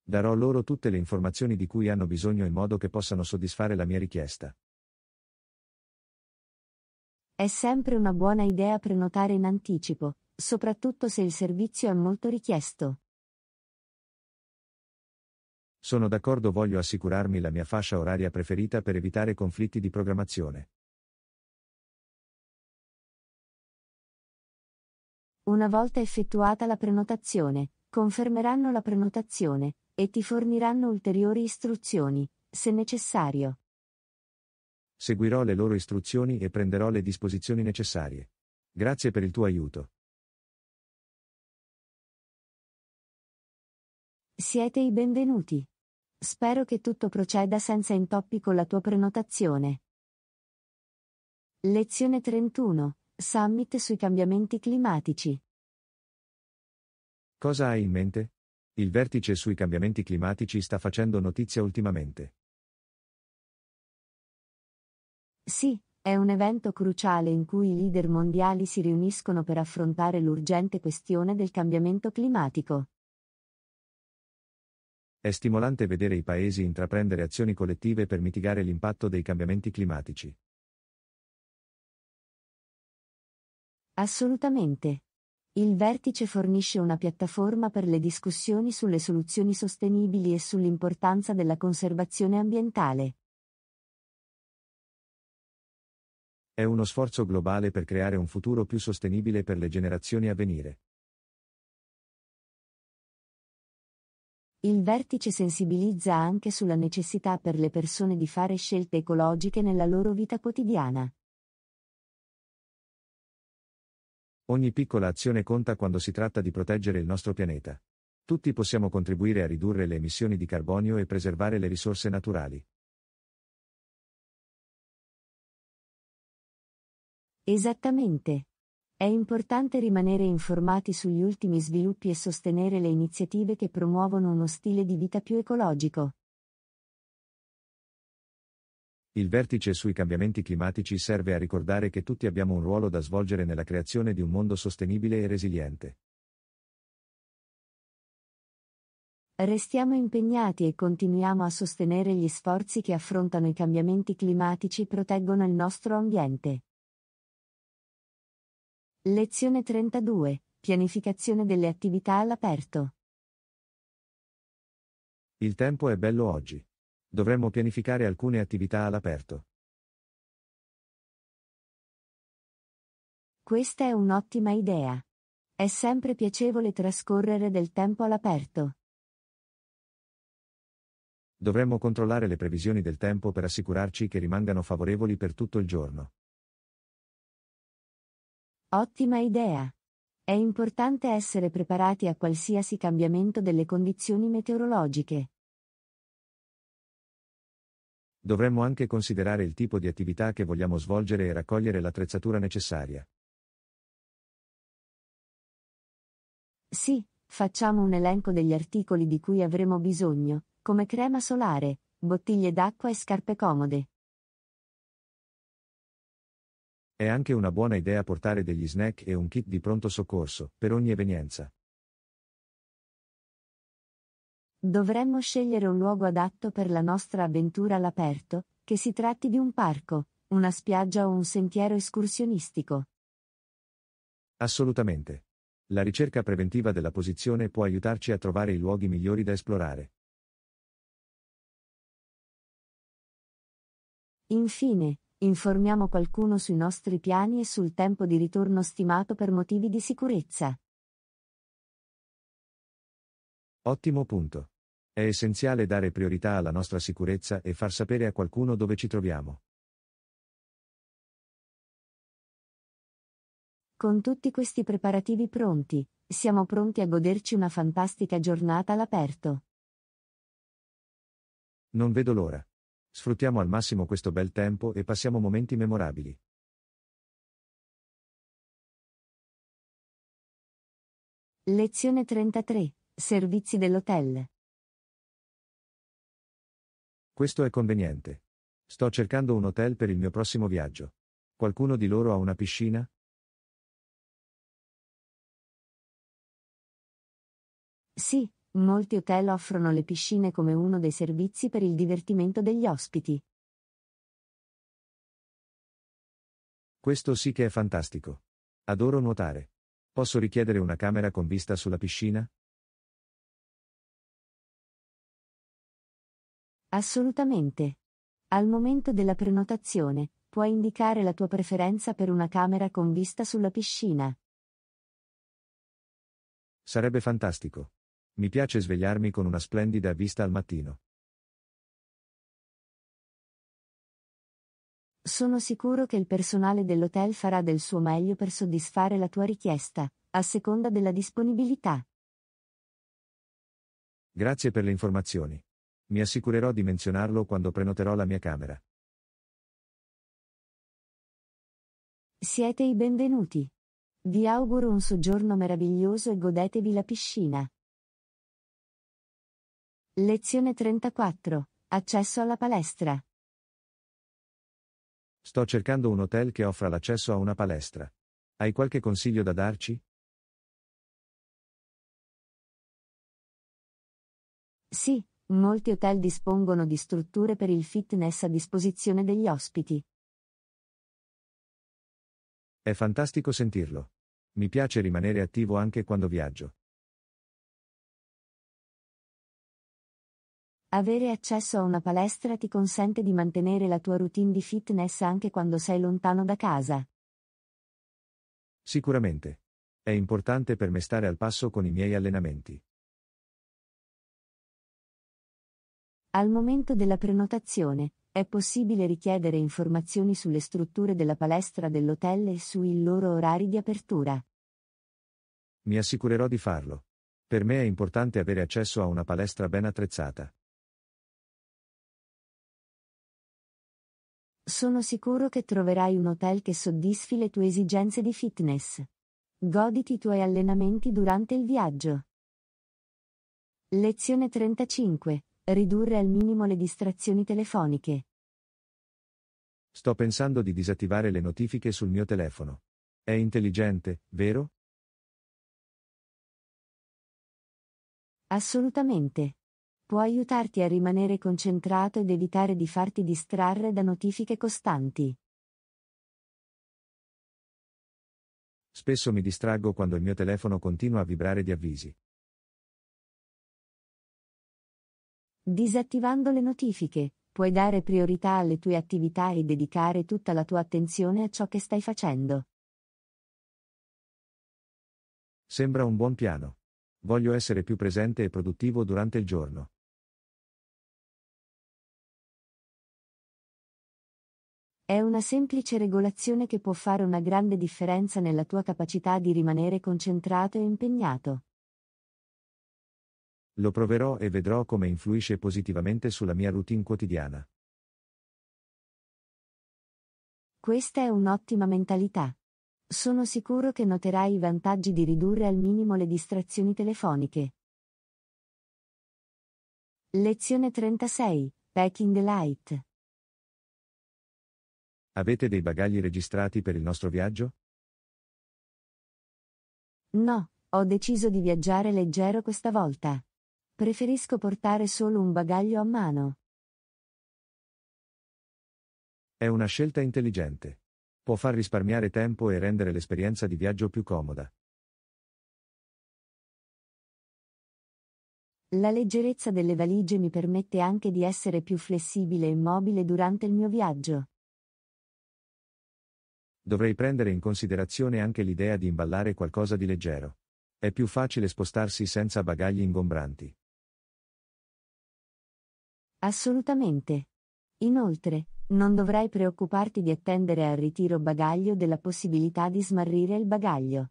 Darò loro tutte le informazioni di cui hanno bisogno in modo che possano soddisfare la mia richiesta. È sempre una buona idea prenotare in anticipo, soprattutto se il servizio è molto richiesto. Sono d'accordo, voglio assicurarmi la mia fascia oraria preferita per evitare conflitti di programmazione. Una volta effettuata la prenotazione, confermeranno la prenotazione e ti forniranno ulteriori istruzioni, se necessario. Seguirò le loro istruzioni e prenderò le disposizioni necessarie. Grazie per il tuo aiuto. Siete i benvenuti. Spero che tutto proceda senza intoppi con la tua prenotazione. Lezione 31. Summit sui cambiamenti climatici. Cosa hai in mente? Il vertice sui cambiamenti climatici sta facendo notizia ultimamente. Sì, è un evento cruciale in cui i leader mondiali si riuniscono per affrontare l'urgente questione del cambiamento climatico. È stimolante vedere i paesi intraprendere azioni collettive per mitigare l'impatto dei cambiamenti climatici. Assolutamente. Il vertice fornisce una piattaforma per le discussioni sulle soluzioni sostenibili e sull'importanza della conservazione ambientale. È uno sforzo globale per creare un futuro più sostenibile per le generazioni a venire. Il vertice sensibilizza anche sulla necessità per le persone di fare scelte ecologiche nella loro vita quotidiana. Ogni piccola azione conta quando si tratta di proteggere il nostro pianeta. Tutti possiamo contribuire a ridurre le emissioni di carbonio e preservare le risorse naturali. Esattamente. È importante rimanere informati sugli ultimi sviluppi e sostenere le iniziative che promuovono uno stile di vita più ecologico. Il vertice sui cambiamenti climatici serve a ricordare che tutti abbiamo un ruolo da svolgere nella creazione di un mondo sostenibile e resiliente. Restiamo impegnati e continuiamo a sostenere gli sforzi che affrontano i cambiamenti climatici e proteggono il nostro ambiente. Lezione 32. Pianificazione delle attività all'aperto. Il tempo è bello oggi dovremmo pianificare alcune attività all'aperto. Questa è un'ottima idea. È sempre piacevole trascorrere del tempo all'aperto. Dovremmo controllare le previsioni del tempo per assicurarci che rimangano favorevoli per tutto il giorno. Ottima idea. È importante essere preparati a qualsiasi cambiamento delle condizioni meteorologiche dovremmo anche considerare il tipo di attività che vogliamo svolgere e raccogliere l'attrezzatura necessaria. Sì, facciamo un elenco degli articoli di cui avremo bisogno, come crema solare, bottiglie d'acqua e scarpe comode. È anche una buona idea portare degli snack e un kit di pronto soccorso, per ogni evenienza. Dovremmo scegliere un luogo adatto per la nostra avventura all'aperto, che si tratti di un parco, una spiaggia o un sentiero escursionistico. Assolutamente. La ricerca preventiva della posizione può aiutarci a trovare i luoghi migliori da esplorare. Infine, informiamo qualcuno sui nostri piani e sul tempo di ritorno stimato per motivi di sicurezza. Ottimo punto. È essenziale dare priorità alla nostra sicurezza e far sapere a qualcuno dove ci troviamo. Con tutti questi preparativi pronti, siamo pronti a goderci una fantastica giornata all'aperto. Non vedo l'ora. Sfruttiamo al massimo questo bel tempo e passiamo momenti memorabili. Lezione 33. Servizi dell'hotel. Questo è conveniente. Sto cercando un hotel per il mio prossimo viaggio. Qualcuno di loro ha una piscina? Sì, molti hotel offrono le piscine come uno dei servizi per il divertimento degli ospiti. Questo sì che è fantastico. Adoro nuotare. Posso richiedere una camera con vista sulla piscina? Assolutamente. Al momento della prenotazione, puoi indicare la tua preferenza per una camera con vista sulla piscina. Sarebbe fantastico. Mi piace svegliarmi con una splendida vista al mattino. Sono sicuro che il personale dell'hotel farà del suo meglio per soddisfare la tua richiesta, a seconda della disponibilità. Grazie per le informazioni. Mi assicurerò di menzionarlo quando prenoterò la mia camera. Siete i benvenuti. Vi auguro un soggiorno meraviglioso e godetevi la piscina. Lezione 34. Accesso alla palestra. Sto cercando un hotel che offra l'accesso a una palestra. Hai qualche consiglio da darci? Sì, Molti hotel dispongono di strutture per il fitness a disposizione degli ospiti. È fantastico sentirlo. Mi piace rimanere attivo anche quando viaggio. Avere accesso a una palestra ti consente di mantenere la tua routine di fitness anche quando sei lontano da casa. Sicuramente. È importante per me stare al passo con i miei allenamenti. Al momento della prenotazione, è possibile richiedere informazioni sulle strutture della palestra dell'hotel e sui loro orari di apertura. Mi assicurerò di farlo. Per me è importante avere accesso a una palestra ben attrezzata. Sono sicuro che troverai un hotel che soddisfi le tue esigenze di fitness. Goditi i tuoi allenamenti durante il viaggio. Lezione 35. Ridurre al minimo le distrazioni telefoniche. Sto pensando di disattivare le notifiche sul mio telefono. È intelligente, vero? Assolutamente. Può aiutarti a rimanere concentrato ed evitare di farti distrarre da notifiche costanti. Spesso mi distraggo quando il mio telefono continua a vibrare di avvisi. Disattivando le notifiche, puoi dare priorità alle tue attività e dedicare tutta la tua attenzione a ciò che stai facendo. Sembra un buon piano. Voglio essere più presente e produttivo durante il giorno. È una semplice regolazione che può fare una grande differenza nella tua capacità di rimanere concentrato e impegnato. Lo proverò e vedrò come influisce positivamente sulla mia routine quotidiana. Questa è un'ottima mentalità. Sono sicuro che noterai i vantaggi di ridurre al minimo le distrazioni telefoniche. Lezione 36. Packing the Light. Avete dei bagagli registrati per il nostro viaggio? No, ho deciso di viaggiare leggero questa volta. Preferisco portare solo un bagaglio a mano. È una scelta intelligente. Può far risparmiare tempo e rendere l'esperienza di viaggio più comoda. La leggerezza delle valigie mi permette anche di essere più flessibile e mobile durante il mio viaggio. Dovrei prendere in considerazione anche l'idea di imballare qualcosa di leggero. È più facile spostarsi senza bagagli ingombranti. Assolutamente. Inoltre, non dovrai preoccuparti di attendere al ritiro bagaglio della possibilità di smarrire il bagaglio.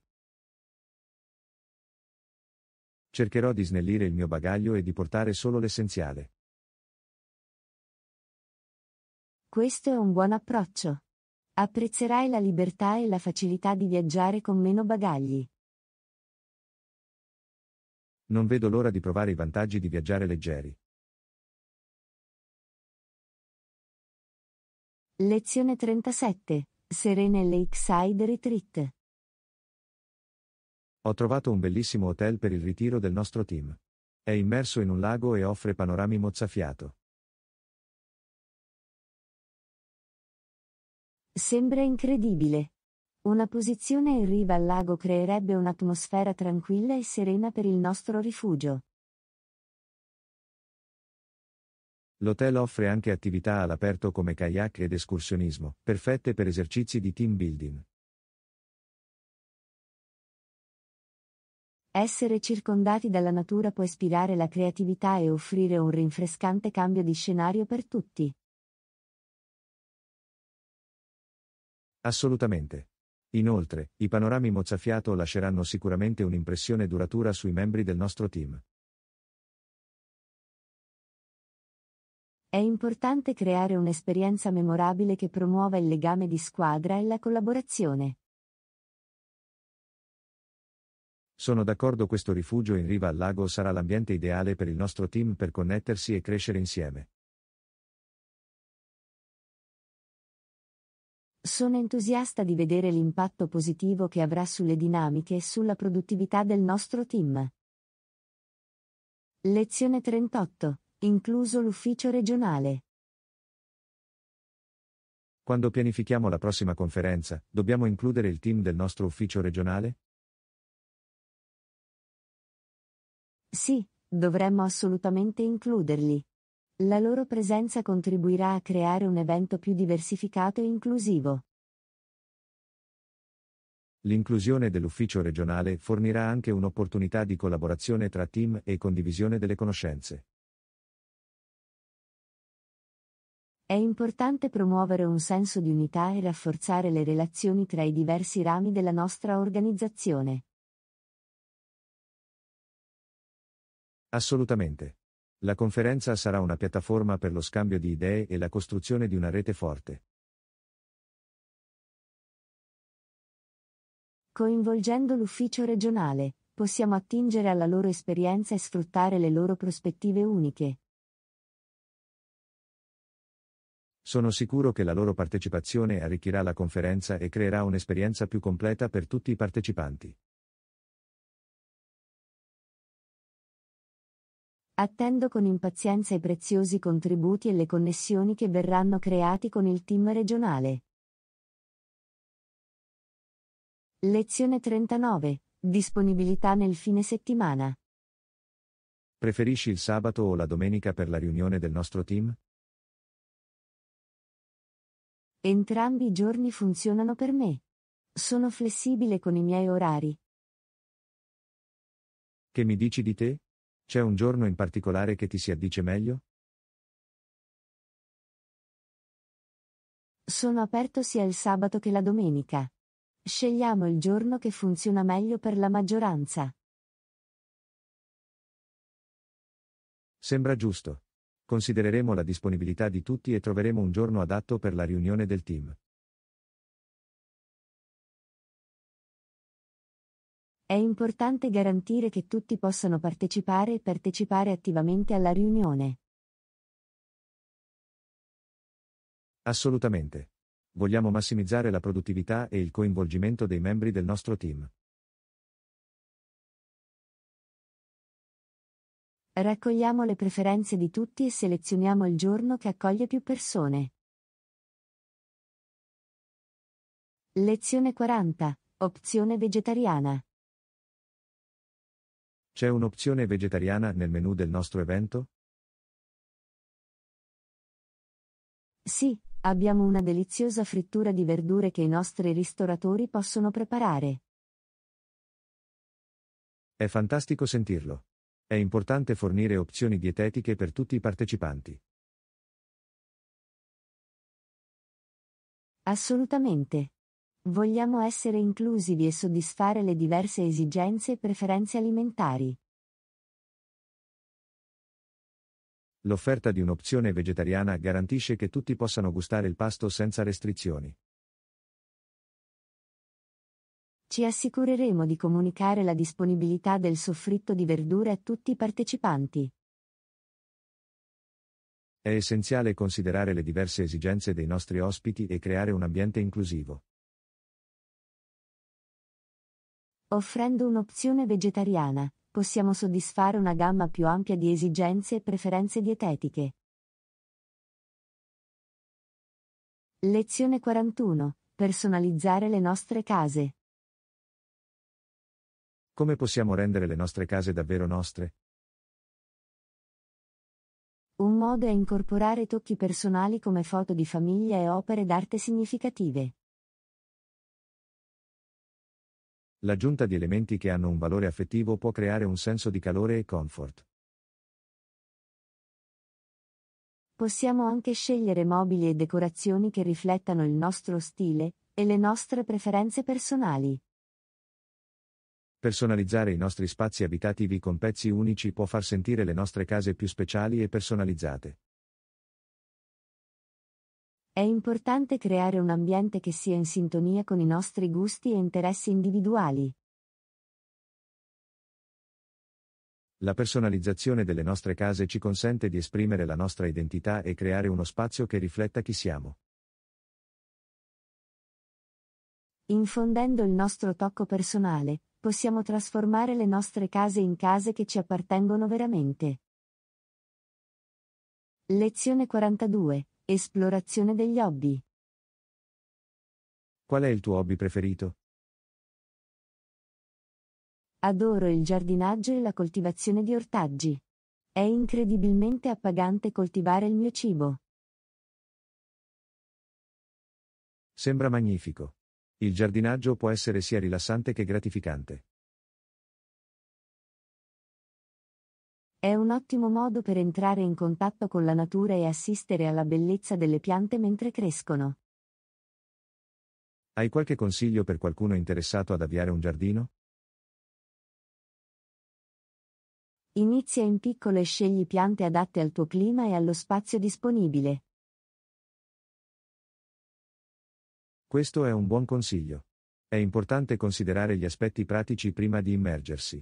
Cercherò di snellire il mio bagaglio e di portare solo l'essenziale. Questo è un buon approccio. Apprezzerai la libertà e la facilità di viaggiare con meno bagagli. Non vedo l'ora di provare i vantaggi di viaggiare leggeri. Lezione 37. Serene Lakeside Retreat. Ho trovato un bellissimo hotel per il ritiro del nostro team. È immerso in un lago e offre panorami mozzafiato. Sembra incredibile. Una posizione in riva al lago creerebbe un'atmosfera tranquilla e serena per il nostro rifugio. L'hotel offre anche attività all'aperto come kayak ed escursionismo, perfette per esercizi di team building. Essere circondati dalla natura può ispirare la creatività e offrire un rinfrescante cambio di scenario per tutti. Assolutamente. Inoltre, i panorami mozzafiato lasceranno sicuramente un'impressione duratura sui membri del nostro team. È importante creare un'esperienza memorabile che promuova il legame di squadra e la collaborazione. Sono d'accordo questo rifugio in riva al lago sarà l'ambiente ideale per il nostro team per connettersi e crescere insieme. Sono entusiasta di vedere l'impatto positivo che avrà sulle dinamiche e sulla produttività del nostro team. Lezione 38 incluso l'ufficio regionale. Quando pianifichiamo la prossima conferenza, dobbiamo includere il team del nostro ufficio regionale? Sì, dovremmo assolutamente includerli. La loro presenza contribuirà a creare un evento più diversificato e inclusivo. L'inclusione dell'ufficio regionale fornirà anche un'opportunità di collaborazione tra team e condivisione delle conoscenze. È importante promuovere un senso di unità e rafforzare le relazioni tra i diversi rami della nostra organizzazione. Assolutamente. La conferenza sarà una piattaforma per lo scambio di idee e la costruzione di una rete forte. Coinvolgendo l'ufficio regionale, possiamo attingere alla loro esperienza e sfruttare le loro prospettive uniche. Sono sicuro che la loro partecipazione arricchirà la conferenza e creerà un'esperienza più completa per tutti i partecipanti. Attendo con impazienza i preziosi contributi e le connessioni che verranno creati con il team regionale. Lezione 39. Disponibilità nel fine settimana. Preferisci il sabato o la domenica per la riunione del nostro team? Entrambi i giorni funzionano per me. Sono flessibile con i miei orari. Che mi dici di te? C'è un giorno in particolare che ti si addice meglio? Sono aperto sia il sabato che la domenica. Scegliamo il giorno che funziona meglio per la maggioranza. Sembra giusto. Considereremo la disponibilità di tutti e troveremo un giorno adatto per la riunione del team. È importante garantire che tutti possano partecipare e partecipare attivamente alla riunione. Assolutamente. Vogliamo massimizzare la produttività e il coinvolgimento dei membri del nostro team. Raccogliamo le preferenze di tutti e selezioniamo il giorno che accoglie più persone. Lezione 40. Opzione vegetariana. C'è un'opzione vegetariana nel menu del nostro evento? Sì, abbiamo una deliziosa frittura di verdure che i nostri ristoratori possono preparare. È fantastico sentirlo. È importante fornire opzioni dietetiche per tutti i partecipanti. Assolutamente. Vogliamo essere inclusivi e soddisfare le diverse esigenze e preferenze alimentari. L'offerta di un'opzione vegetariana garantisce che tutti possano gustare il pasto senza restrizioni. Ci assicureremo di comunicare la disponibilità del soffritto di verdure a tutti i partecipanti. È essenziale considerare le diverse esigenze dei nostri ospiti e creare un ambiente inclusivo. Offrendo un'opzione vegetariana, possiamo soddisfare una gamma più ampia di esigenze e preferenze dietetiche. Lezione 41. Personalizzare le nostre case. Come possiamo rendere le nostre case davvero nostre? Un modo è incorporare tocchi personali come foto di famiglia e opere d'arte significative. L'aggiunta di elementi che hanno un valore affettivo può creare un senso di calore e comfort. Possiamo anche scegliere mobili e decorazioni che riflettano il nostro stile e le nostre preferenze personali. Personalizzare i nostri spazi abitativi con pezzi unici può far sentire le nostre case più speciali e personalizzate. È importante creare un ambiente che sia in sintonia con i nostri gusti e interessi individuali. La personalizzazione delle nostre case ci consente di esprimere la nostra identità e creare uno spazio che rifletta chi siamo. Infondendo il nostro tocco personale, possiamo trasformare le nostre case in case che ci appartengono veramente. Lezione 42. Esplorazione degli hobby. Qual è il tuo hobby preferito? Adoro il giardinaggio e la coltivazione di ortaggi. È incredibilmente appagante coltivare il mio cibo. Sembra magnifico. Il giardinaggio può essere sia rilassante che gratificante. È un ottimo modo per entrare in contatto con la natura e assistere alla bellezza delle piante mentre crescono. Hai qualche consiglio per qualcuno interessato ad avviare un giardino? Inizia in piccolo e scegli piante adatte al tuo clima e allo spazio disponibile. Questo è un buon consiglio. È importante considerare gli aspetti pratici prima di immergersi.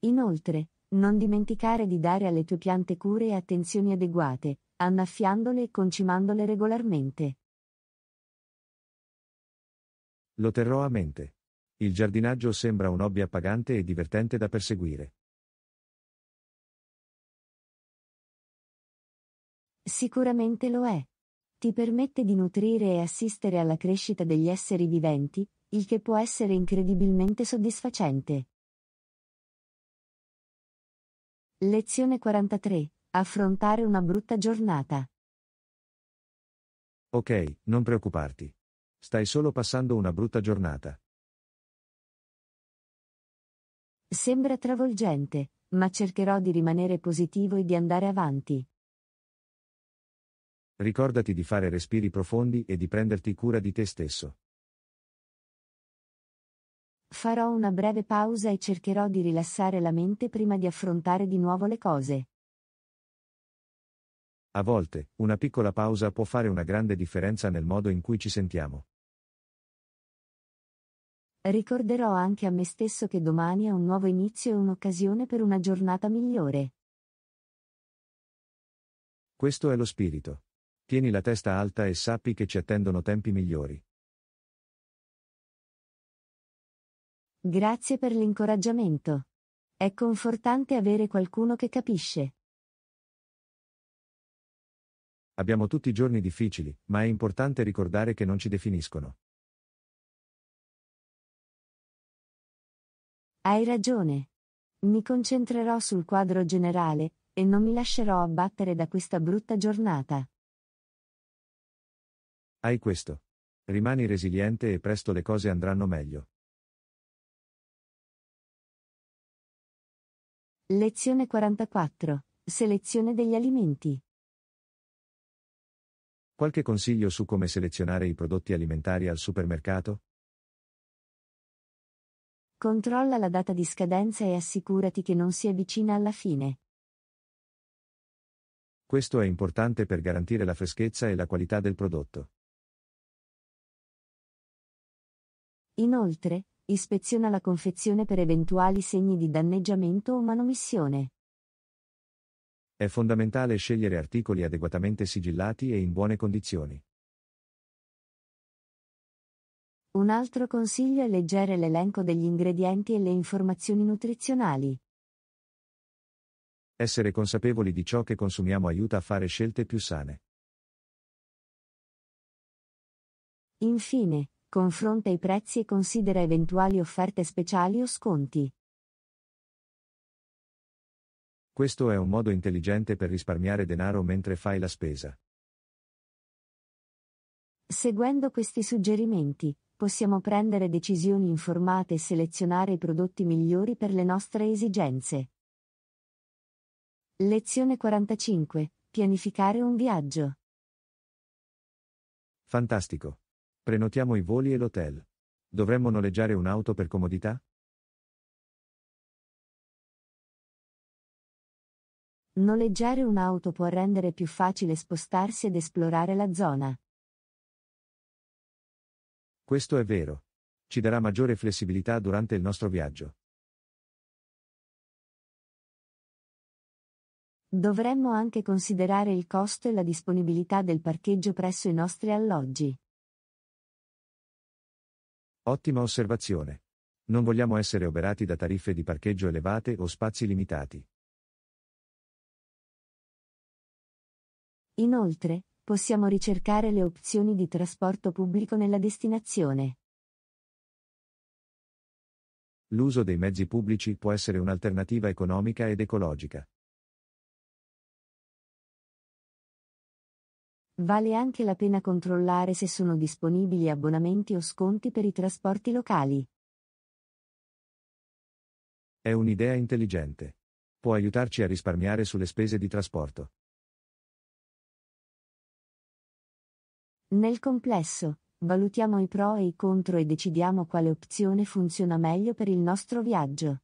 Inoltre, non dimenticare di dare alle tue piante cure e attenzioni adeguate, annaffiandole e concimandole regolarmente. Lo terrò a mente. Il giardinaggio sembra un hobby appagante e divertente da perseguire. Sicuramente lo è. Ti permette di nutrire e assistere alla crescita degli esseri viventi, il che può essere incredibilmente soddisfacente. Lezione 43. Affrontare una brutta giornata. Ok, non preoccuparti. Stai solo passando una brutta giornata. Sembra travolgente, ma cercherò di rimanere positivo e di andare avanti. Ricordati di fare respiri profondi e di prenderti cura di te stesso. Farò una breve pausa e cercherò di rilassare la mente prima di affrontare di nuovo le cose. A volte, una piccola pausa può fare una grande differenza nel modo in cui ci sentiamo. Ricorderò anche a me stesso che domani è un nuovo inizio e un'occasione per una giornata migliore. Questo è lo spirito. Tieni la testa alta e sappi che ci attendono tempi migliori. Grazie per l'incoraggiamento. È confortante avere qualcuno che capisce. Abbiamo tutti giorni difficili, ma è importante ricordare che non ci definiscono. Hai ragione. Mi concentrerò sul quadro generale e non mi lascerò abbattere da questa brutta giornata. Hai questo. Rimani resiliente e presto le cose andranno meglio. Lezione 44. Selezione degli alimenti. Qualche consiglio su come selezionare i prodotti alimentari al supermercato? Controlla la data di scadenza e assicurati che non si avvicina alla fine. Questo è importante per garantire la freschezza e la qualità del prodotto. Inoltre, ispeziona la confezione per eventuali segni di danneggiamento o manomissione. È fondamentale scegliere articoli adeguatamente sigillati e in buone condizioni. Un altro consiglio è leggere l'elenco degli ingredienti e le informazioni nutrizionali. Essere consapevoli di ciò che consumiamo aiuta a fare scelte più sane. Infine, Confronta i prezzi e considera eventuali offerte speciali o sconti. Questo è un modo intelligente per risparmiare denaro mentre fai la spesa. Seguendo questi suggerimenti, possiamo prendere decisioni informate e selezionare i prodotti migliori per le nostre esigenze. Lezione 45. Pianificare un viaggio. Fantastico. Prenotiamo i voli e l'hotel. Dovremmo noleggiare un'auto per comodità? Noleggiare un'auto può rendere più facile spostarsi ed esplorare la zona. Questo è vero. Ci darà maggiore flessibilità durante il nostro viaggio. Dovremmo anche considerare il costo e la disponibilità del parcheggio presso i nostri alloggi. Ottima osservazione. Non vogliamo essere oberati da tariffe di parcheggio elevate o spazi limitati. Inoltre, possiamo ricercare le opzioni di trasporto pubblico nella destinazione. L'uso dei mezzi pubblici può essere un'alternativa economica ed ecologica. Vale anche la pena controllare se sono disponibili abbonamenti o sconti per i trasporti locali. È un'idea intelligente. Può aiutarci a risparmiare sulle spese di trasporto. Nel complesso, valutiamo i pro e i contro e decidiamo quale opzione funziona meglio per il nostro viaggio.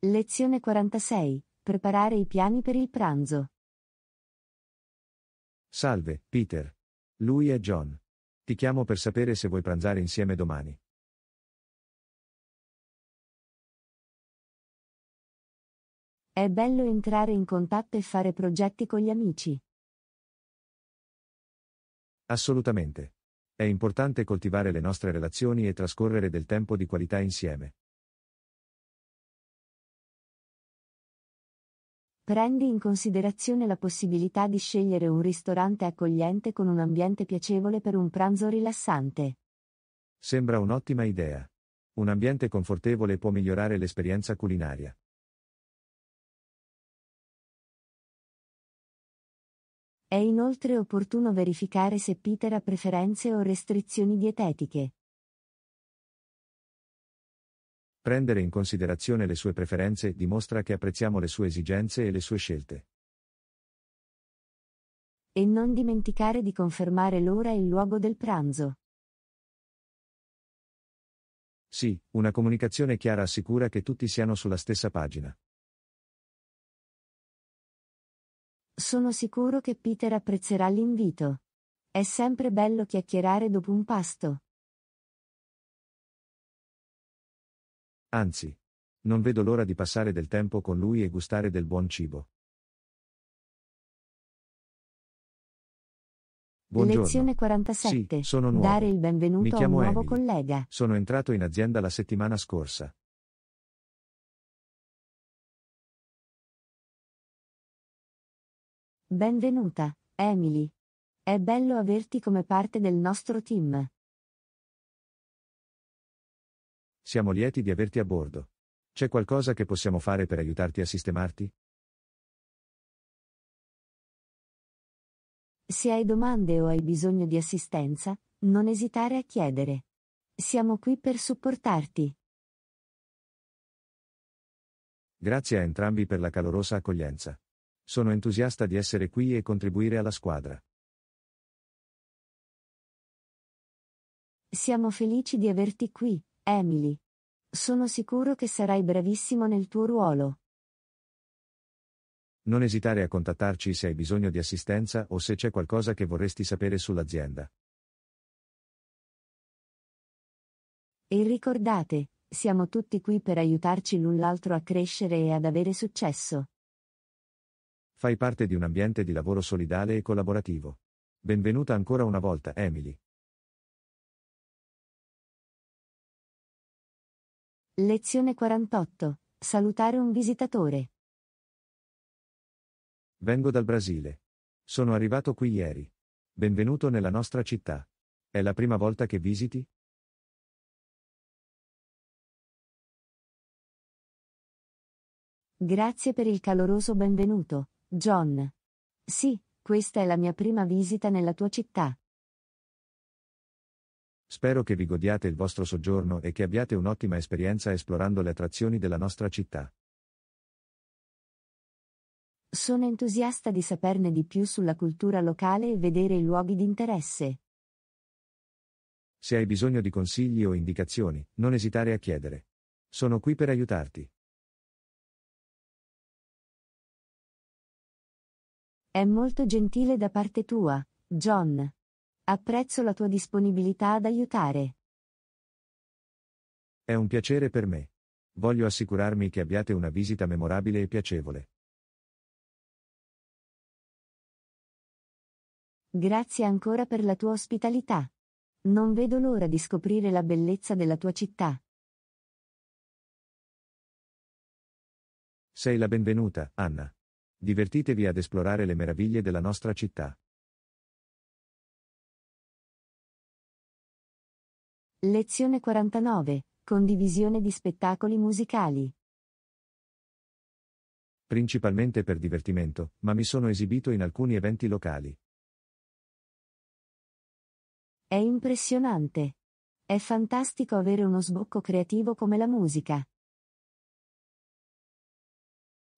Lezione 46. Preparare i piani per il pranzo. Salve, Peter. Lui è John. Ti chiamo per sapere se vuoi pranzare insieme domani. È bello entrare in contatto e fare progetti con gli amici. Assolutamente. È importante coltivare le nostre relazioni e trascorrere del tempo di qualità insieme. Prendi in considerazione la possibilità di scegliere un ristorante accogliente con un ambiente piacevole per un pranzo rilassante. Sembra un'ottima idea. Un ambiente confortevole può migliorare l'esperienza culinaria. È inoltre opportuno verificare se Peter ha preferenze o restrizioni dietetiche. Prendere in considerazione le sue preferenze dimostra che apprezziamo le sue esigenze e le sue scelte. E non dimenticare di confermare l'ora e il luogo del pranzo. Sì, una comunicazione chiara assicura che tutti siano sulla stessa pagina. Sono sicuro che Peter apprezzerà l'invito. È sempre bello chiacchierare dopo un pasto. Anzi, non vedo l'ora di passare del tempo con lui e gustare del buon cibo. Buongiorno. Lezione 47. Sì, sono nuovo. Dare il benvenuto a un nuovo Emily. collega. Sono entrato in azienda la settimana scorsa. Benvenuta, Emily. È bello averti come parte del nostro team. Siamo lieti di averti a bordo. C'è qualcosa che possiamo fare per aiutarti a sistemarti? Se hai domande o hai bisogno di assistenza, non esitare a chiedere. Siamo qui per supportarti. Grazie a entrambi per la calorosa accoglienza. Sono entusiasta di essere qui e contribuire alla squadra. Siamo felici di averti qui. Emily. Sono sicuro che sarai bravissimo nel tuo ruolo. Non esitare a contattarci se hai bisogno di assistenza o se c'è qualcosa che vorresti sapere sull'azienda. E ricordate, siamo tutti qui per aiutarci l'un l'altro a crescere e ad avere successo. Fai parte di un ambiente di lavoro solidale e collaborativo. Benvenuta ancora una volta, Emily. Lezione 48. Salutare un visitatore. Vengo dal Brasile. Sono arrivato qui ieri. Benvenuto nella nostra città. È la prima volta che visiti? Grazie per il caloroso benvenuto, John. Sì, questa è la mia prima visita nella tua città. Spero che vi godiate il vostro soggiorno e che abbiate un'ottima esperienza esplorando le attrazioni della nostra città. Sono entusiasta di saperne di più sulla cultura locale e vedere i luoghi di interesse. Se hai bisogno di consigli o indicazioni, non esitare a chiedere. Sono qui per aiutarti. È molto gentile da parte tua, John. Apprezzo la tua disponibilità ad aiutare. È un piacere per me. Voglio assicurarmi che abbiate una visita memorabile e piacevole. Grazie ancora per la tua ospitalità. Non vedo l'ora di scoprire la bellezza della tua città. Sei la benvenuta, Anna. Divertitevi ad esplorare le meraviglie della nostra città. Lezione 49. Condivisione di spettacoli musicali. Principalmente per divertimento, ma mi sono esibito in alcuni eventi locali. È impressionante. È fantastico avere uno sbocco creativo come la musica.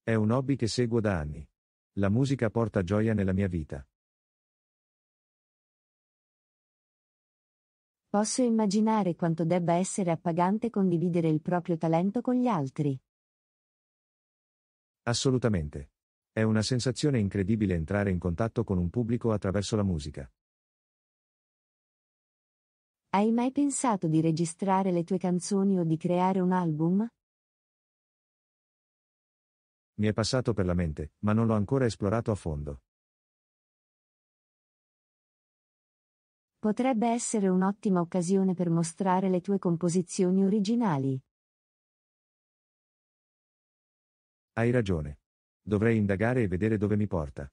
È un hobby che seguo da anni. La musica porta gioia nella mia vita. Posso immaginare quanto debba essere appagante condividere il proprio talento con gli altri. Assolutamente. È una sensazione incredibile entrare in contatto con un pubblico attraverso la musica. Hai mai pensato di registrare le tue canzoni o di creare un album? Mi è passato per la mente, ma non l'ho ancora esplorato a fondo. Potrebbe essere un'ottima occasione per mostrare le tue composizioni originali. Hai ragione. Dovrei indagare e vedere dove mi porta.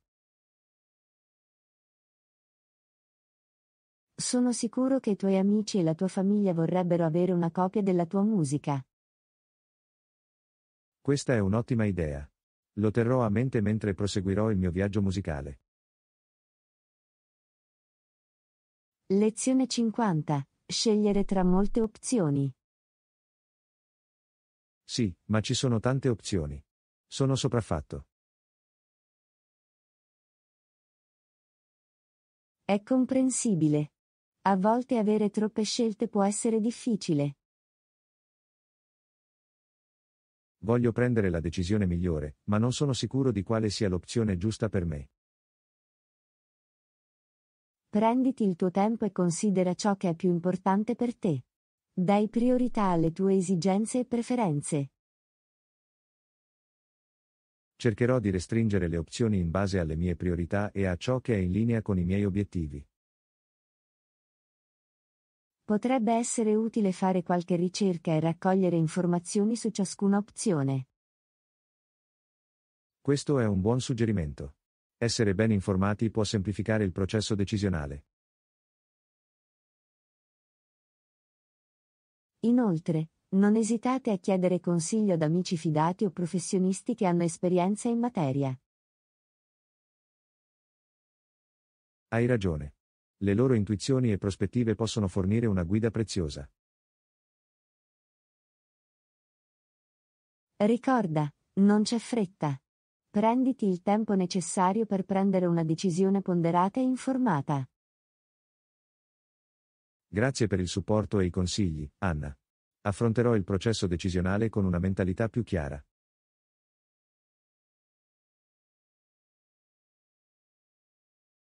Sono sicuro che i tuoi amici e la tua famiglia vorrebbero avere una copia della tua musica. Questa è un'ottima idea. Lo terrò a mente mentre proseguirò il mio viaggio musicale. Lezione 50. Scegliere tra molte opzioni. Sì, ma ci sono tante opzioni. Sono sopraffatto. È comprensibile. A volte avere troppe scelte può essere difficile. Voglio prendere la decisione migliore, ma non sono sicuro di quale sia l'opzione giusta per me. Prenditi il tuo tempo e considera ciò che è più importante per te. Dai priorità alle tue esigenze e preferenze. Cercherò di restringere le opzioni in base alle mie priorità e a ciò che è in linea con i miei obiettivi. Potrebbe essere utile fare qualche ricerca e raccogliere informazioni su ciascuna opzione. Questo è un buon suggerimento. Essere ben informati può semplificare il processo decisionale. Inoltre, non esitate a chiedere consiglio ad amici fidati o professionisti che hanno esperienza in materia. Hai ragione. Le loro intuizioni e prospettive possono fornire una guida preziosa. Ricorda, non c'è fretta. Prenditi il tempo necessario per prendere una decisione ponderata e informata. Grazie per il supporto e i consigli, Anna. Affronterò il processo decisionale con una mentalità più chiara.